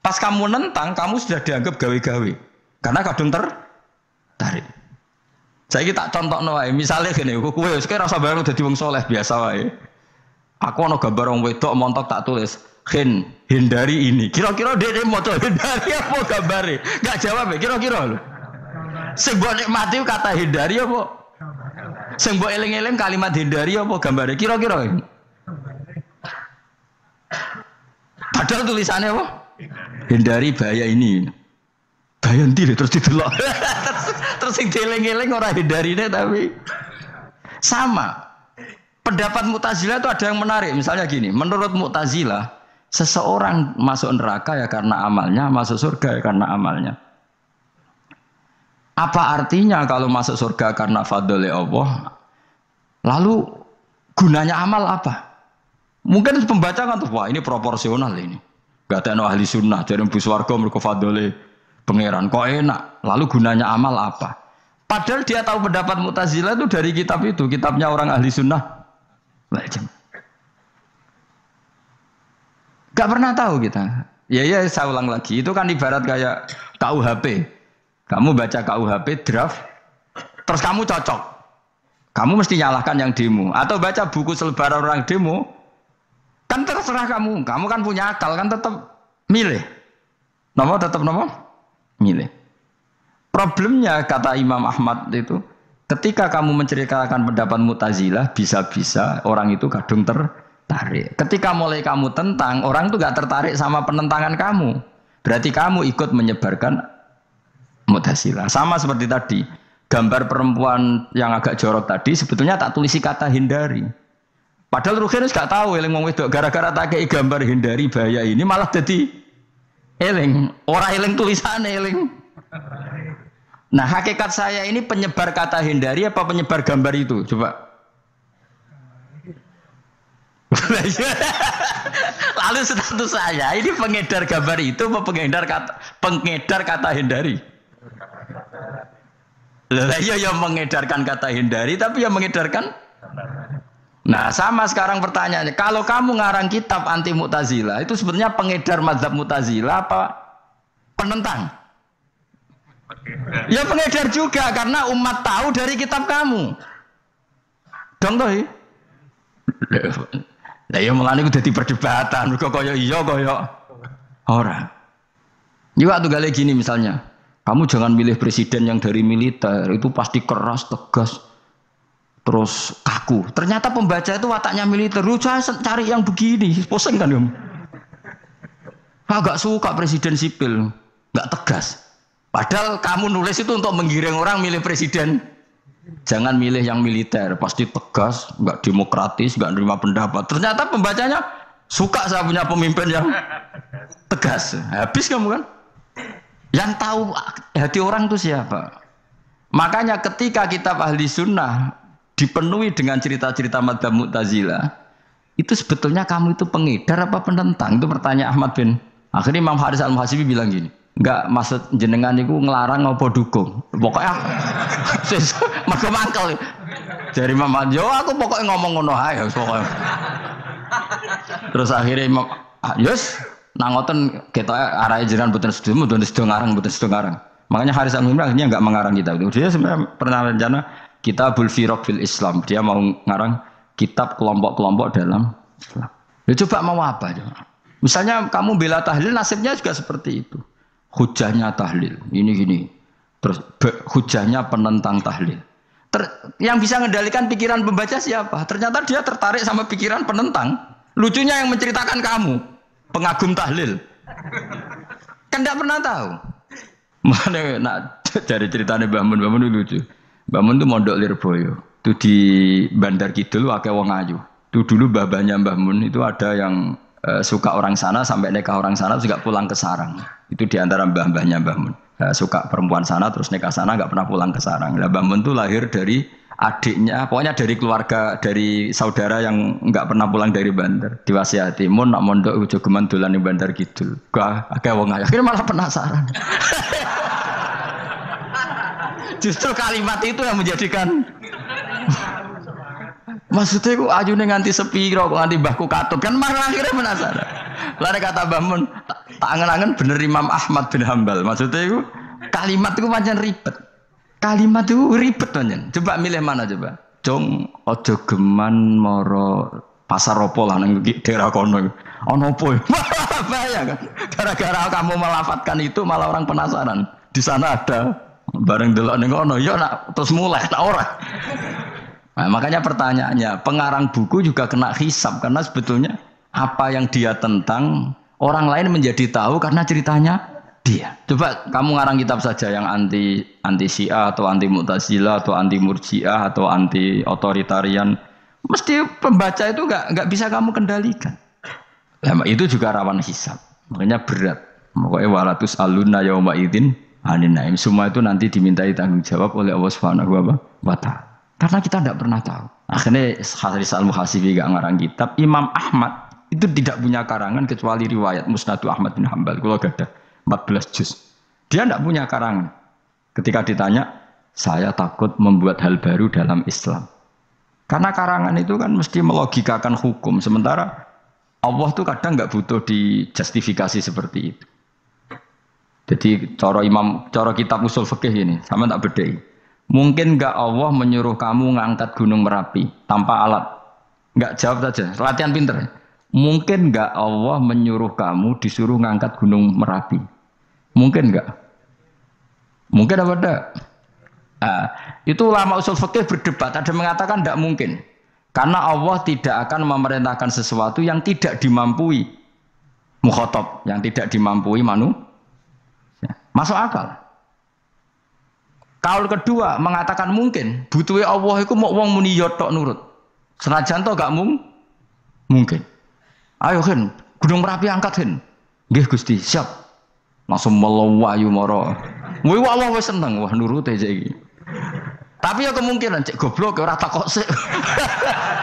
Pas kamu nentang, kamu sudah dianggap gawe-gawe. Karena kadung ter tarik. Saya kita contoh no misalnya gini, aku kue sekarang rasa bayang udah wong soleh biasa wae. Aku ono gambar orang wedok montok tak tulis, hin hindari ini. Kira-kira dia dia mau hindari apa gambari? Gak jawab ya, kira-kira lo sebuah nikmati kata hindari apa? sebuah mbok eling-eling kalimat hindari apa gambari? Kira-kira. Padahal tulisannya apa? Hindari bahaya ini gaya tidak terus ditelok. terus [laughs] terus sing dieling-eling ora hindarine tapi sama. Pendapat mutazila itu ada yang menarik. Misalnya gini, menurut mutazila seseorang masuk neraka ya karena amalnya, masuk surga ya karena amalnya. Apa artinya kalau masuk surga karena fadlnya Allah? Lalu gunanya amal apa? Mungkin pembaca kan tuh, wah ini proporsional ini. Gak ada ahli sunnah, jadi bu warga mereka pangeran kok enak lalu gunanya amal apa padahal dia tahu pendapat mutazila itu dari kitab itu kitabnya orang ahli sunnah Gak pernah tahu kita. Ya ya saya ulang lagi. Itu kan ibarat kayak KUHP. Kamu baca KUHP draft, terus kamu cocok. Kamu mesti nyalahkan yang demo. Atau baca buku selebaran orang demo, kan terserah kamu. Kamu kan punya akal, kan tetap milih. Nomor tetap nomor? milih. Problemnya kata Imam Ahmad itu, ketika kamu menceritakan pendapat Mutazilah, bisa-bisa orang itu kadung tertarik. Ketika mulai kamu tentang, orang itu gak tertarik sama penentangan kamu. Berarti kamu ikut menyebarkan Mutazilah. Sama seperti tadi, gambar perempuan yang agak jorok tadi sebetulnya tak tulisi kata hindari. Padahal Ruhin gak tahu yang itu gara-gara tak kayak gambar hindari bahaya ini malah jadi Eling, ora eling tulisan eling. Nah, hakikat saya ini penyebar kata hindari apa penyebar gambar itu? Coba. [laughs] Lalu status saya ini pengedar gambar itu apa pengedar kata pengedar kata hindari? Lah ya yang mengedarkan kata hindari tapi yang mengedarkan Nah, sama sekarang pertanyaannya, kalau kamu ngarang kitab anti Mu'tazila, itu sebenarnya pengedar mazhab Mu'tazila apa penentang? Ya pengedar juga karena umat tahu dari kitab kamu. Dong toh? Iya. Lah ya mulane ku dadi perdebatan, mergo kaya iya kaya ora. Juga tuh gale gini misalnya, kamu jangan milih presiden yang dari militer, itu pasti keras, tegas, terus kaku. Ternyata pembaca itu wataknya militer. Lu cari yang begini, pusing kan om. Agak suka presiden sipil, nggak tegas. Padahal kamu nulis itu untuk menggiring orang milih presiden. Jangan milih yang militer, pasti tegas, nggak demokratis, nggak nerima pendapat. Ternyata pembacanya suka saya punya pemimpin yang tegas. Habis kamu kan? Yang tahu hati orang itu siapa? Makanya ketika kitab ahli sunnah dipenuhi dengan cerita-cerita Madhab Mu'tazila itu sebetulnya kamu itu pengedar apa penentang itu pertanyaan Ahmad bin akhirnya Imam Haris Al Muhasibi bilang gini enggak maksud jenengan itu ngelarang ngopo dukung pokoknya [laughs] maka mangkel dari Imam Haris aku pokoknya ngomong ngono aja pokoknya terus akhirnya Imam ah, nangoten kita arah jenengan bukan sedih, bukan sedih ngarang bukan sedih ngarang makanya Haris Al Muhasibi akhirnya nggak mengarang kita dia sebenarnya pernah rencana Kitabul Firok fil Islam. Dia mau ngarang kitab kelompok-kelompok dalam Islam. Ya, coba mau apa? Misalnya kamu bela tahlil, nasibnya juga seperti itu. Hujahnya tahlil, ini gini. Terus hujahnya penentang tahlil. Ter, yang bisa mengendalikan pikiran pembaca siapa? Ternyata dia tertarik sama pikiran penentang. Lucunya yang menceritakan kamu, pengagum tahlil. Kan tidak pernah tahu. [laughs] Mana nak cari [laughs] ceritanya bangun-bangun lucu. Bangun tuh mondok Lirboyo. Itu di Bandar Kidul wakai wong ayu. Itu dulu babanya Mbah Mun itu ada yang e, suka orang sana sampai nikah orang sana juga pulang ke sarang. Itu di antara mbah-mbahnya Mbah Mun. E, suka perempuan sana terus nikah sana nggak pernah pulang ke sarang. Lah Mbah Mun tuh lahir dari adiknya, pokoknya dari keluarga dari saudara yang nggak pernah pulang dari Bandar. Diwasiati Mun nak mondok ujo geman di Bandar Kidul. gua akeh wong ayu. Akhirnya malah penasaran. [laughs] Justru kalimat itu yang menjadikan Maksudnya aku ayune nganti sepiro kok nganti bahku katup kan malah akhirnya penasaran. Lalu kata bangun Mun tak angen-angen bener Imam Ahmad bin Hambal. Maksudnya aku kalimat itu macam ribet. Kalimat itu ribet pancen. Coba milih mana coba? Jong ojo geman moro pasar opo lah nang daerah kono. Ono opo? E? [laughs] Bahaya kan. Gara-gara kamu melafatkan itu malah orang penasaran. Di sana ada Bareng delok ning kono ya nak terus mulai tak ora. Nah, makanya pertanyaannya, pengarang buku juga kena hisap karena sebetulnya apa yang dia tentang orang lain menjadi tahu karena ceritanya dia. Coba kamu ngarang kitab saja yang anti anti Syiah atau anti Mu'tazilah atau anti Murji'ah atau anti otoritarian, mesti pembaca itu nggak nggak bisa kamu kendalikan. Nah, itu juga rawan hisap. Makanya berat. Makanya walatus aluna yauma idin anin naim. Semua itu nanti dimintai tanggung jawab oleh Allah Subhanahu wa taala. Karena kita tidak pernah tahu. Akhirnya Haris Al Muhasibi gak ngarang kitab. Imam Ahmad itu tidak punya karangan kecuali riwayat Musnadu Ahmad bin Hambal. Kalau gak ada 14 juz. Dia tidak punya karangan. Ketika ditanya, saya takut membuat hal baru dalam Islam. Karena karangan itu kan mesti melogikakan hukum. Sementara Allah tuh kadang nggak butuh dijustifikasi seperti itu. Jadi cara imam, cara kitab usul fikih ini sama tak beda. Mungkin nggak Allah menyuruh kamu ngangkat gunung Merapi tanpa alat. Nggak jawab saja, latihan pinter. Mungkin nggak Allah menyuruh kamu disuruh ngangkat gunung Merapi. Mungkin nggak? Mungkin apa enggak? Nah, itu ulama usul fikih berdebat. Ada mengatakan tidak mungkin. Karena Allah tidak akan memerintahkan sesuatu yang tidak dimampui mukhotob, yang tidak dimampui manusia Masuk akal. Kaul kedua mengatakan mungkin butuhnya Allah itu mau uang muni yotok nurut. Senajan to gak mung mungkin. Ayo Hen, Gunung Merapi angkat Hen. Gih Gusti, siap. Langsung melawayu moro, Kuwi Allah wis seneng wah aja ini. Tapi ya kemungkinan cek goblok ya rata kok sih.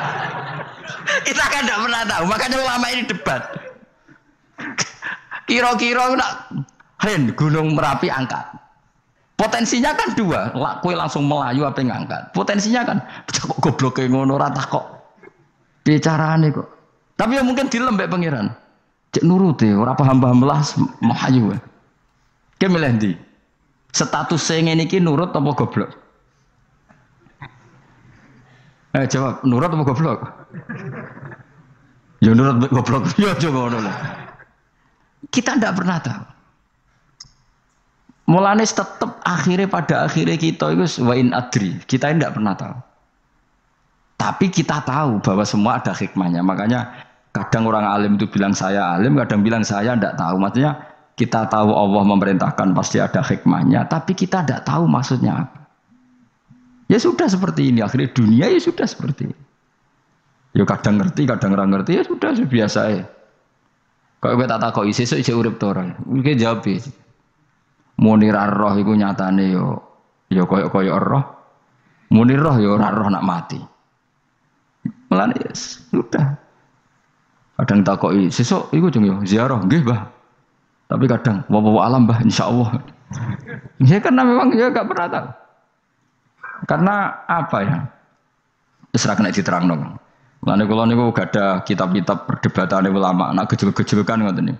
[laughs] Kita kan tidak pernah tahu, makanya ulama ini debat. Kira-kira nak Ren, gunung Merapi angkat. Potensinya kan dua, kue langsung melayu apa yang angkat. Potensinya kan, kok goblok kayak ngono rata kok. bicara aneh kok. Tapi ya mungkin dilembek pangeran. Cek ya, orang paham paham lah, melayu. Kayak milih di. Status saya ini nurut apa goblok? Eh jawab, nurut apa goblok? Ya nurut goblok, [laughs] ya coba ngono Kita tidak pernah tahu. Mulanis tetap akhirnya pada akhirnya kita itu wain adri. Kita tidak pernah tahu. Tapi kita tahu bahwa semua ada hikmahnya. Makanya kadang orang alim itu bilang saya alim, kadang bilang saya tidak tahu. Maksudnya kita tahu Allah memerintahkan pasti ada hikmahnya, tapi kita tidak tahu maksudnya apa. Ya sudah seperti ini, akhirnya dunia ya sudah seperti ini. Ya kadang ngerti, kadang orang ngerti, ya sudah, sudah biasa ya. Kalau kita tak kok isi, so isi urip orang. Mungkin jawab ya. Munir roh iku nyatane yo yo koyok-koyok roh. Munir roh yo ora roh nak mati. Melane yes, udah. Kadang takoki, sesuk iku jeng yo ziarah nggih, Mbah. Tapi kadang wawa alam, Mbah, insyaallah. [laughs] ya karena memang ya gak pernah tahu. Karena apa ya? Wis ra kena dong. Lan kula niku gak ada kitab-kitab perdebatan ulama, nak gejul-gejulkan ngoten niku.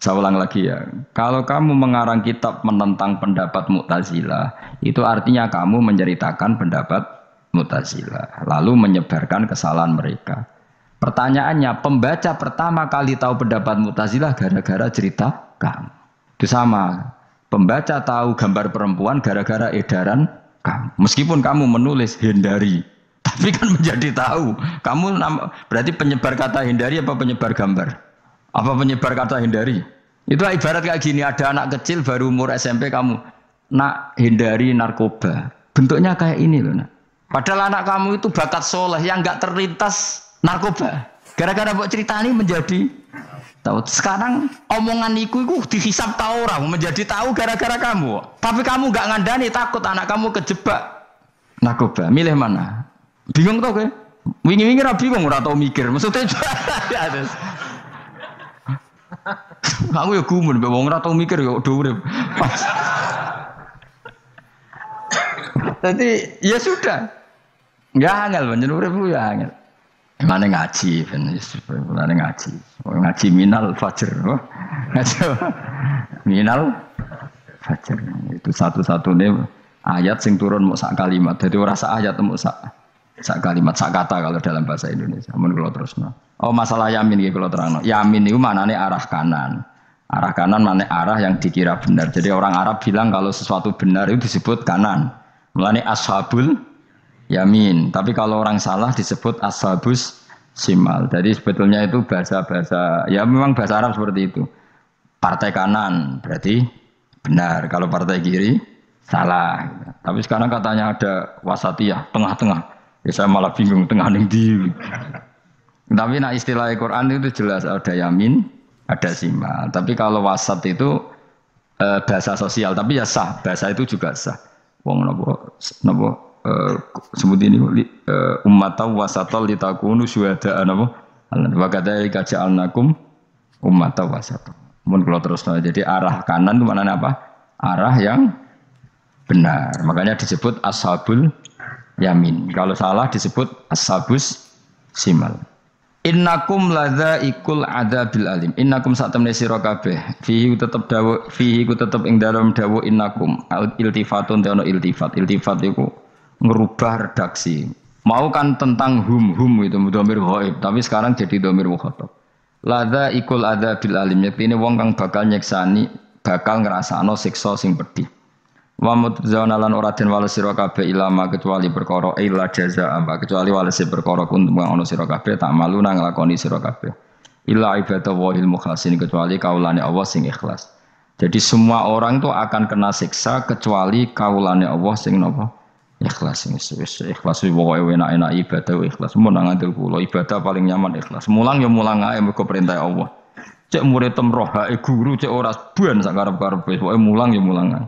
Saya ulang lagi ya. Kalau kamu mengarang kitab menentang pendapat mutazila, itu artinya kamu menceritakan pendapat mutazila, lalu menyebarkan kesalahan mereka. Pertanyaannya, pembaca pertama kali tahu pendapat mutazila gara-gara cerita kamu. Itu sama. Pembaca tahu gambar perempuan gara-gara edaran kamu. Meskipun kamu menulis hindari, tapi kan [laughs] menjadi tahu. Kamu berarti penyebar kata hindari apa penyebar gambar? Apa menyebar kata hindari? Itu ibarat kayak gini, ada anak kecil baru umur SMP kamu, nak hindari narkoba. Bentuknya kayak ini loh nak. Padahal anak kamu itu bakat soleh yang nggak terlintas narkoba. Gara-gara buat cerita ini menjadi tahu. Sekarang omongan iku itu dihisap tahu orang menjadi tahu gara-gara kamu. Tapi kamu nggak ngandani takut anak kamu kejebak narkoba. Milih mana? Bingung tau ke? Wingi-wingi ra bingung ratau mikir. Maksudnya [laughs] ya, [laughs] aku ya gumun, mbak wong mikir ya udah urip. Jadi ya sudah. Enggak angel banjur urip ya angel. Mana ya ngaji, ya mana ngaji, ngaji minal fajar, oh. ngaji minal fajar. Itu satu-satunya ayat sing turun mau sak kalimat. Jadi rasa ayat mau sak sak kalimat, sak kata kalau dalam bahasa Indonesia. mungkin kalau terus no. Oh masalah yamin gitu kalau terang. Yamin itu mana nih arah kanan. Arah kanan mana arah yang dikira benar. Jadi orang Arab bilang kalau sesuatu benar itu disebut kanan. Mulane ashabul yamin. Tapi kalau orang salah disebut ashabus simal. Jadi sebetulnya itu bahasa-bahasa ya memang bahasa Arab seperti itu. Partai kanan berarti benar. Kalau partai kiri salah. Tapi sekarang katanya ada wasatiyah, tengah-tengah. Ya saya malah bingung tengah nih di. Tapi nah istilah Quran itu jelas ada yamin, ada sima. Tapi kalau wasat itu e, bahasa sosial, tapi ya sah, bahasa itu juga sah. Wong nopo nopo e, sebut ini e, eh, umat tahu wasatol litakunu syuhada nopo. Wa nakum umat tahu wasatol. Mungkin kalau terus jadi arah kanan itu mana apa? Arah yang benar. Makanya disebut ashabul yamin. Kalau salah disebut ashabus simal. Innakum lada ikul adabil alim. Innakum saat temne siro kabeh. Fihi tetep dawu fihi ku tetep ing dalam dawu innakum. Iltifatun ono iltifat. Iltifat iku ngerubah redaksi. Mau kan tentang hum hum itu domir ghaib, tapi sekarang jadi domir mukhatab. Lada ikul adabil alim. Ini wong kang bakal nyeksani, bakal no siksa sing pedih. Wamut mutzauna lan ora den wales sira kabeh ilama kecuali perkara ila jaza amba kecuali wales perkara kuntum kang ana sira kabeh tak malu nang lakoni sira kabeh. wa khas mukhlasin kecuali kaulane Allah sing ikhlas. Jadi semua orang itu akan kena siksa kecuali kaulane Allah sing napa? Ikhlas sing wis ikhlas wis wae enak-enak ibadah ikhlas. Mun nang ngandel kula ibadah paling nyaman ikhlas. Mulang ya mulang ae mergo perintah Allah. Cek murid temroh hae guru cek ora ban sak karep-karep pokoke mulang ya mulang ae.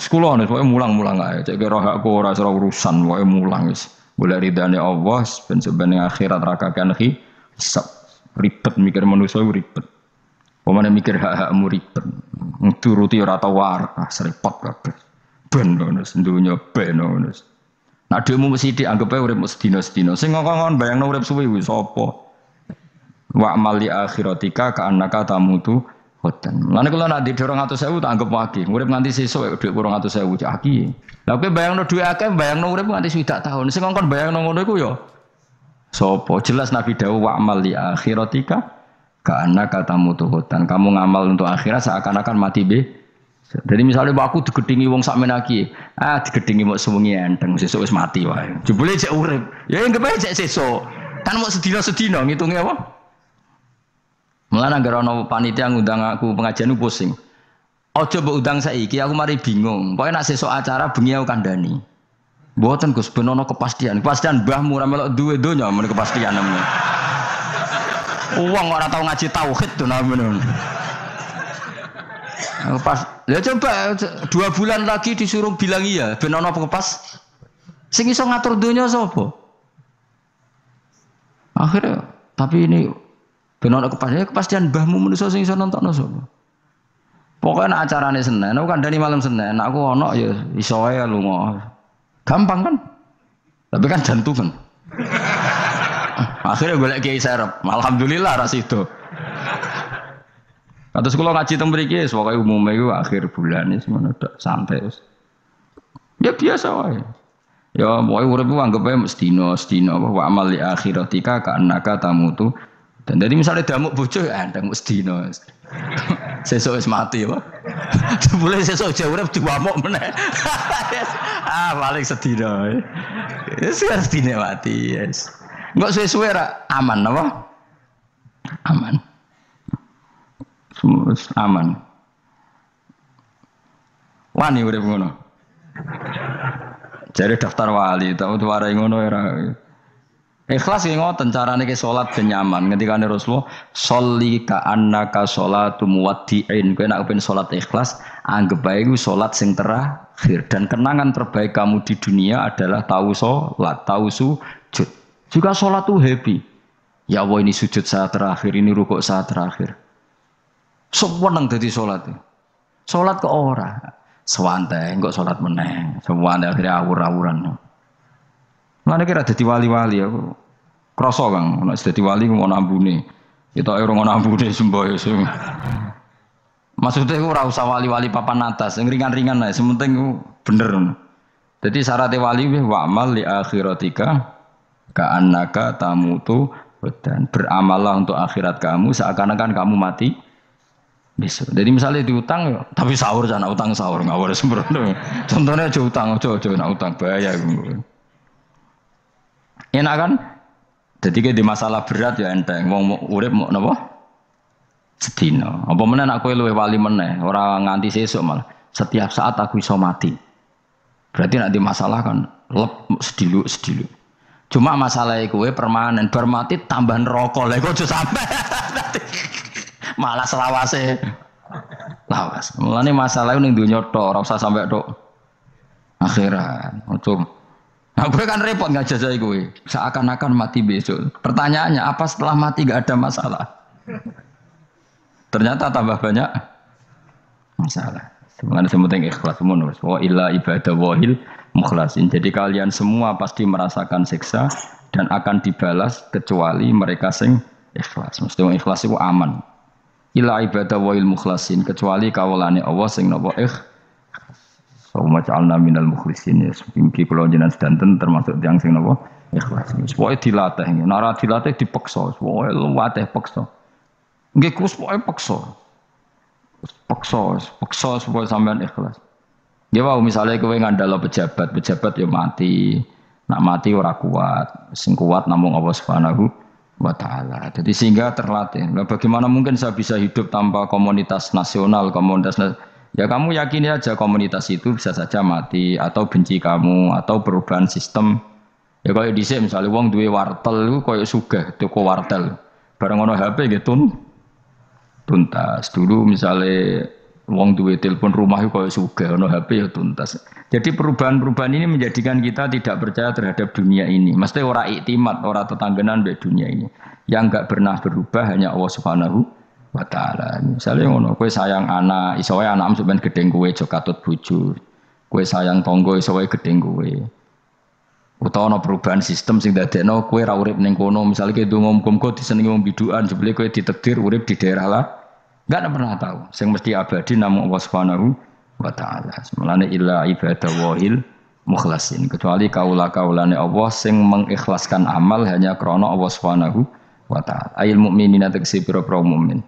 Sekolah nih, pokoknya mulang-mulang aja. Cek kira aku ora urusan, pokoknya mulang wis. Boleh ridane Allah, ben ben akhirat raka kan hi. Ribet mikir manusia ribet. Pemane mikir hak-hakmu ribet. Turuti ora tau warkah, seripat kabeh. Ben ngono sendunya ben ngono. Nah dhewe mesti dianggep urip mesti dina-dina. Sing ngongkon bayangno urip suwi wis sapa? Wa amali akhiratika ka annaka tamutu Hutan. Lalu kalau nak di dorong atau sewu tak anggap wagi. Urip nganti sesuk duit kurang atau sewu cak aki. Lah kowe bayangno duit akeh bayangno urip nganti swidak tahun. Sing kongkon bayangno ngono iku ya. Sopo jelas Nabi Dawud wa amal li akhiratika karena katamu tuh hutan. Kamu ngamal untuk akhirat seakan-akan mati be. Jadi misalnya aku digedingi wong sak menaki, ah digedingi mau sembunyi enteng sesuk wis mati wae. Jebule cek urip. Ya enggak bae cek sesuk. Kan mau sedina-sedina ngitungnya apa? Mulane anggere ana panitia ngundang aku pengajian pusing. Aja mbok undang saiki, aku mari bingung. Pokoke nek sesuk acara bengi aku kandhani. Mboten Gus ben ana kepastian. Kepastian mbahmu ora melok duwe donya men kepastian namanya. Uang orang tahu ngaji tauhid tuh namanya. Pas, ya coba dua bulan lagi disuruh bilang iya, benono apa pengepas. Sing iso ngatur dunia sapa? Akhirnya, tapi ini Ben ana kepastian, ya kepastian mbahmu manusa sing iso nontokno sapa. Pokoke nek acarane Senin, aku kandhani malam Senin, aku ana ya iso ae lunga. Gampang kan? Tapi kan jantungan. Akhirnya golek kiai serep. Alhamdulillah ras itu. Kata sekolah ngaji teng mriki wis pokoke umume iku akhir bulan wis ngono tok santai wis. Ya biasa wae. Ya boy urip ku anggape mesti dina, sedina wa amal li akhiratika ka annaka tamutu dan jadi misalnya damuk bojo ya damuk sedino, [laughs] Sesuk wis mati ya. [laughs] Boleh sesuk jauh urip diwamuk meneh. [laughs] ah paling sedino, Wis harus sedino mati, yes. Enggak sesuai ra aman apa? Aman. Semus aman. Wani urip ngono. Jadi daftar wali, tahu tuh ngono era. Ya Ikhlas yang ngoten carane ke kenyaman. Nanti nyaman ketika ne Rasulullah sholli ka annaka sholatu muwaddi'in. Kau nak pengen sholat ikhlas, anggap baik. iku sholat sing terakhir dan kenangan terbaik kamu di dunia adalah tahu sholat, tahu sujud. Juga sholat tuh happy. Ya Allah ini sujud saat terakhir, ini rukuk saat terakhir. Semua Sewenang jadi salat. sholat ke ora. Sewantai, enggak sholat meneng. Sewantai akhirnya awur-awuran. Mana kira jadi wali-wali aku. Kroso kang, nek dadi wali mau ambune. Kita ora ono ambune sembah ya. Maksudnya ora usah wali-wali papan atas, sing ringan-ringan ae, sementing bener. Jadi syaratnya wali wa amal li akhiratika ka annaka tamutu dan beramallah untuk akhirat kamu seakan-akan kamu mati besok. Jadi misalnya diutang, tapi sahur jangan utang sahur nggak boleh sembrono. Contohnya aja utang, aja aja nak utang bahaya. Enak kan? Jadi kayak di masalah berat ya enteng. Wong urip mau nopo? Sedina. Apa mana nak kowe lebih wali mana? orang nganti sesuk malah. Setiap saat aku iso mati. Berarti nak di masalah kan lep sedilu sedilu. Cuma masalah kue permanen, bermati tambahan rokok, lagi. Lah sampai [laughs] malah selawase. Lawas. Mulane masalah e ini dunia tuh. ora sampai sampe tok akhirat. Cuma. Nah, gue kan repot nggak jajai gue. Seakan-akan mati besok. Pertanyaannya, apa setelah mati gak ada masalah? Ternyata tambah banyak masalah. Sebenarnya yang ikhlas menurut. Wa illa ibadah wahil mukhlasin. Jadi kalian semua pasti merasakan siksa dan akan dibalas kecuali mereka sing ikhlas. Mesti ikhlas itu aman. Ilah ibadah wahil mukhlasin kecuali kawulane Allah sing nopo ikhlas Sauma ja'alna minal mukhlisin ya. Mungkin kalau jenazah sedanten termasuk tiang sing boh, Ikhlas. Pokoke dilatih. Nara dilatih dipeksa. Pokoke latih peksa. Nggih kus pokoke peksa. Peksa, peksa supaya sampean ikhlas. Ya wau misalnya kowe ngandalo pejabat, pejabat ya mati. Nak mati ora kuat. Sing kuat namung Allah Subhanahu wa taala. Jadi sehingga terlatih. Nah, bagaimana mungkin saya bisa hidup tanpa komunitas nasional, komunitas nasional Ya kamu yakini aja komunitas itu bisa saja mati atau benci kamu atau perubahan sistem. Ya kalau di sini misalnya uang dua wartel itu koyo suka toko wartel. Bareng ono HP gitu tuntas. Dulu misalnya uang dua telepon rumah kayak suka ono HP ya tuntas. Jadi perubahan-perubahan ini menjadikan kita tidak percaya terhadap dunia ini. Mesti orang iktimat, orang tetangganan mbek dunia ini. Yang enggak pernah berubah hanya Allah Subhanahu wa taala. misalnya ngono kue sayang anak, iso wae anakmu sampean gedeng kowe aja katut bojo. sayang tonggo, iso wae gedeng kowe. Utawa ana perubahan sistem sing dadekno kowe ra urip ning kono, misale kowe ndonga muga-muga disenengi wong biduan jebule kowe ditakdir urip di daerah lah. Enggak pernah tahu. Sing mesti abadi namung Allah Subhanahu wa taala. semelane illa mukhlasin. Kecuali kaula kaulane Allah sing mengikhlaskan amal hanya krana Allah Subhanahu wa taala. Ail mukminin tegese pira-pira mukmin.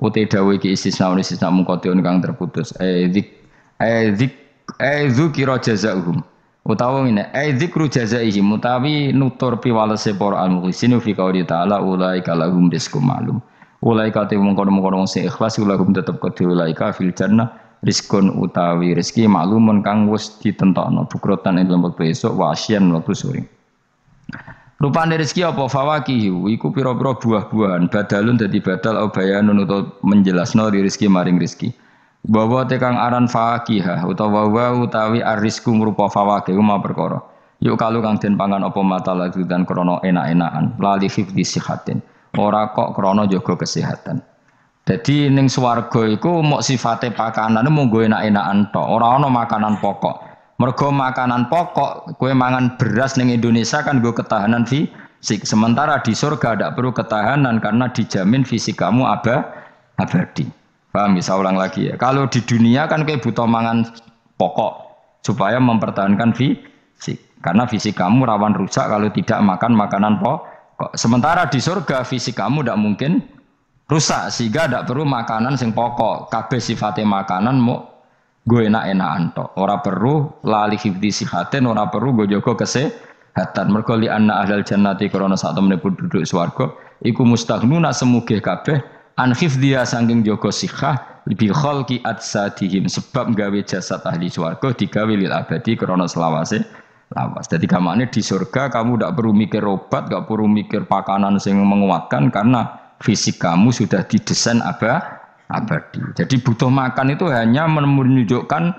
Uti dawe ki istisna unis istisna mungkotiun kang terputus. Edik, eh, edik, eh, edukiro eh, jazauhum. Utawa ngene, edzikru jazaihim utawi nutur piwalese para al-mukhlisin fi qauli ta'ala ulai kalahum rizqum malum. Ulai kate mungkon-mungkon sing ikhlas ulahum tetep kudu ulai ka fil jannah rizkun utawi rezeki maklumun kang wis ditentokno bukrotan ing lembek besok wasian waktu sore. Rupane rezeki apa fawakihu iku pira-pira buah-buahan badalun dadi badal au bayanun utawa menjelasno di rezeki maring rezeki. Bahwa tekang aran fawakiha utawa wa utawi arisku rupa fawaki. Uma perkara. Yuk kalu kang den pangan apa mata lagi dan krono enak-enakan lali hifdi sihatin. Ora kok krono jaga kesehatan. Jadi ning swarga iku mok sifate pakanane mung enak-enakan tok, ora ana makanan pokok. Mergo makanan pokok, kue mangan beras neng Indonesia kan gue ketahanan fisik. Sementara di surga tidak perlu ketahanan karena dijamin fisik kamu ada abadi. Paham bisa ya? ulang lagi ya. Kalau di dunia kan kue butuh mangan pokok supaya mempertahankan fisik. Karena fisik kamu rawan rusak kalau tidak makan makanan pokok. Sementara di surga fisik kamu tidak mungkin rusak sehingga tidak perlu makanan sing pokok. Kabeh sifatnya makanan mau Gue enak enak anto Ora perlu lali hibdi sihaten, ora perlu gue jogo kesehatan. Hatan li anak ahlal jannati krana sak temene duduk swarga iku mustaghnuna semuge kabeh an hifdhiya saking jogo sihah ki atsa atsadihim sebab gawe jasad ahli swargo digawe lil abadi korona selawase lawas. Jadi kamane di surga kamu tidak perlu mikir obat, Gak perlu mikir pakanan yang menguatkan karena fisik kamu sudah didesain apa abadi. Jadi butuh makan itu hanya menunjukkan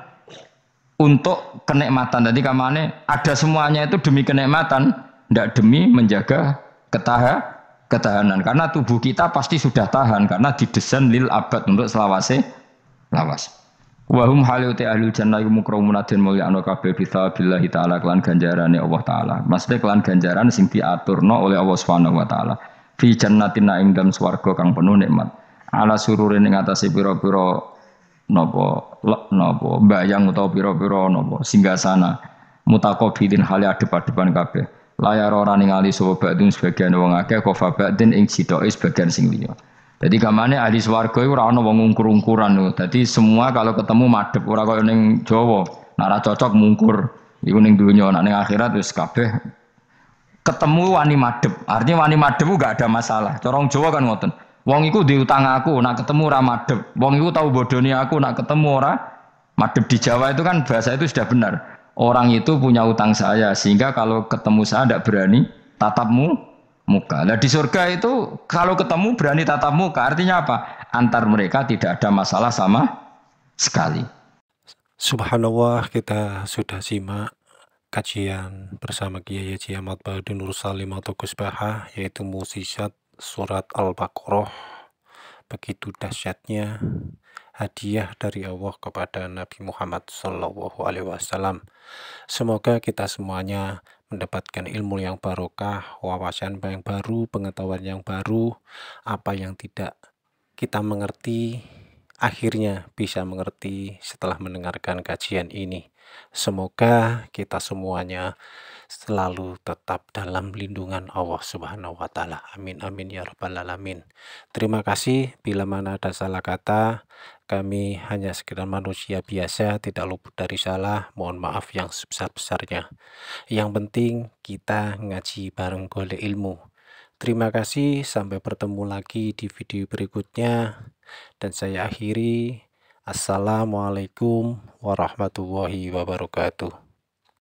untuk kenikmatan. Tadi kamane ada semuanya itu demi kenikmatan, tidak demi menjaga ketaha ketahanan. Karena tubuh kita pasti sudah tahan karena didesain lil abad untuk selawase lawas. Wahum te ahlul jannah iku mulia anu mulya ana kabeh hita ala klan ganjaran ya Allah taala. Maksudnya klan ganjaran sing diaturno oleh Allah Subhanahu wa taala. Fi jannatin dalam swarga kang penuh nikmat ala sururin ing piro-piro pira nopo nopo bayang utawa piro pira napa singgasana mutaqabilin hale adep-adepan kafe, layar orang ningali sapa badun sebagian wong akeh kofa badin ing sitoke sebagian sing liya jadi gamane ahli swarga iku ora ana wong ngungkur-ungkuran Jadi semua kalau ketemu madep ora kau ning Jawa. Nek cocok mungkur iku ning donya, nek ning akhirat wis kabeh ketemu wani madep. Artinya wani madep gak ada masalah. Corong Jawa kan ngoten. Wong iku diutang aku, nak ketemu ora madep. Wong iku tahu bodoni aku, nak ketemu ora madep di Jawa itu kan bahasa itu sudah benar. Orang itu punya utang saya sehingga kalau ketemu saya tidak berani tatapmu muka. Nah di surga itu kalau ketemu berani tatap muka artinya apa? Antar mereka tidak ada masalah sama sekali. Subhanallah kita sudah simak kajian bersama Kiai Haji Ahmad Badun Nur Salim atau Gus yaitu musisat surat Al-Baqarah begitu dahsyatnya hadiah dari Allah kepada Nabi Muhammad Shallallahu Alaihi Wasallam. Semoga kita semuanya mendapatkan ilmu yang barokah, wawasan yang baru, pengetahuan yang baru, apa yang tidak kita mengerti, akhirnya bisa mengerti setelah mendengarkan kajian ini. Semoga kita semuanya selalu tetap dalam lindungan Allah Subhanahu wa taala. Amin amin ya rabbal alamin. Terima kasih bila mana ada salah kata, kami hanya sekedar manusia biasa, tidak luput dari salah. Mohon maaf yang sebesar-besarnya. Yang penting kita ngaji bareng golek ilmu. Terima kasih, sampai bertemu lagi di video berikutnya. Dan saya akhiri, Assalamualaikum warahmatullahi wabarakatuh.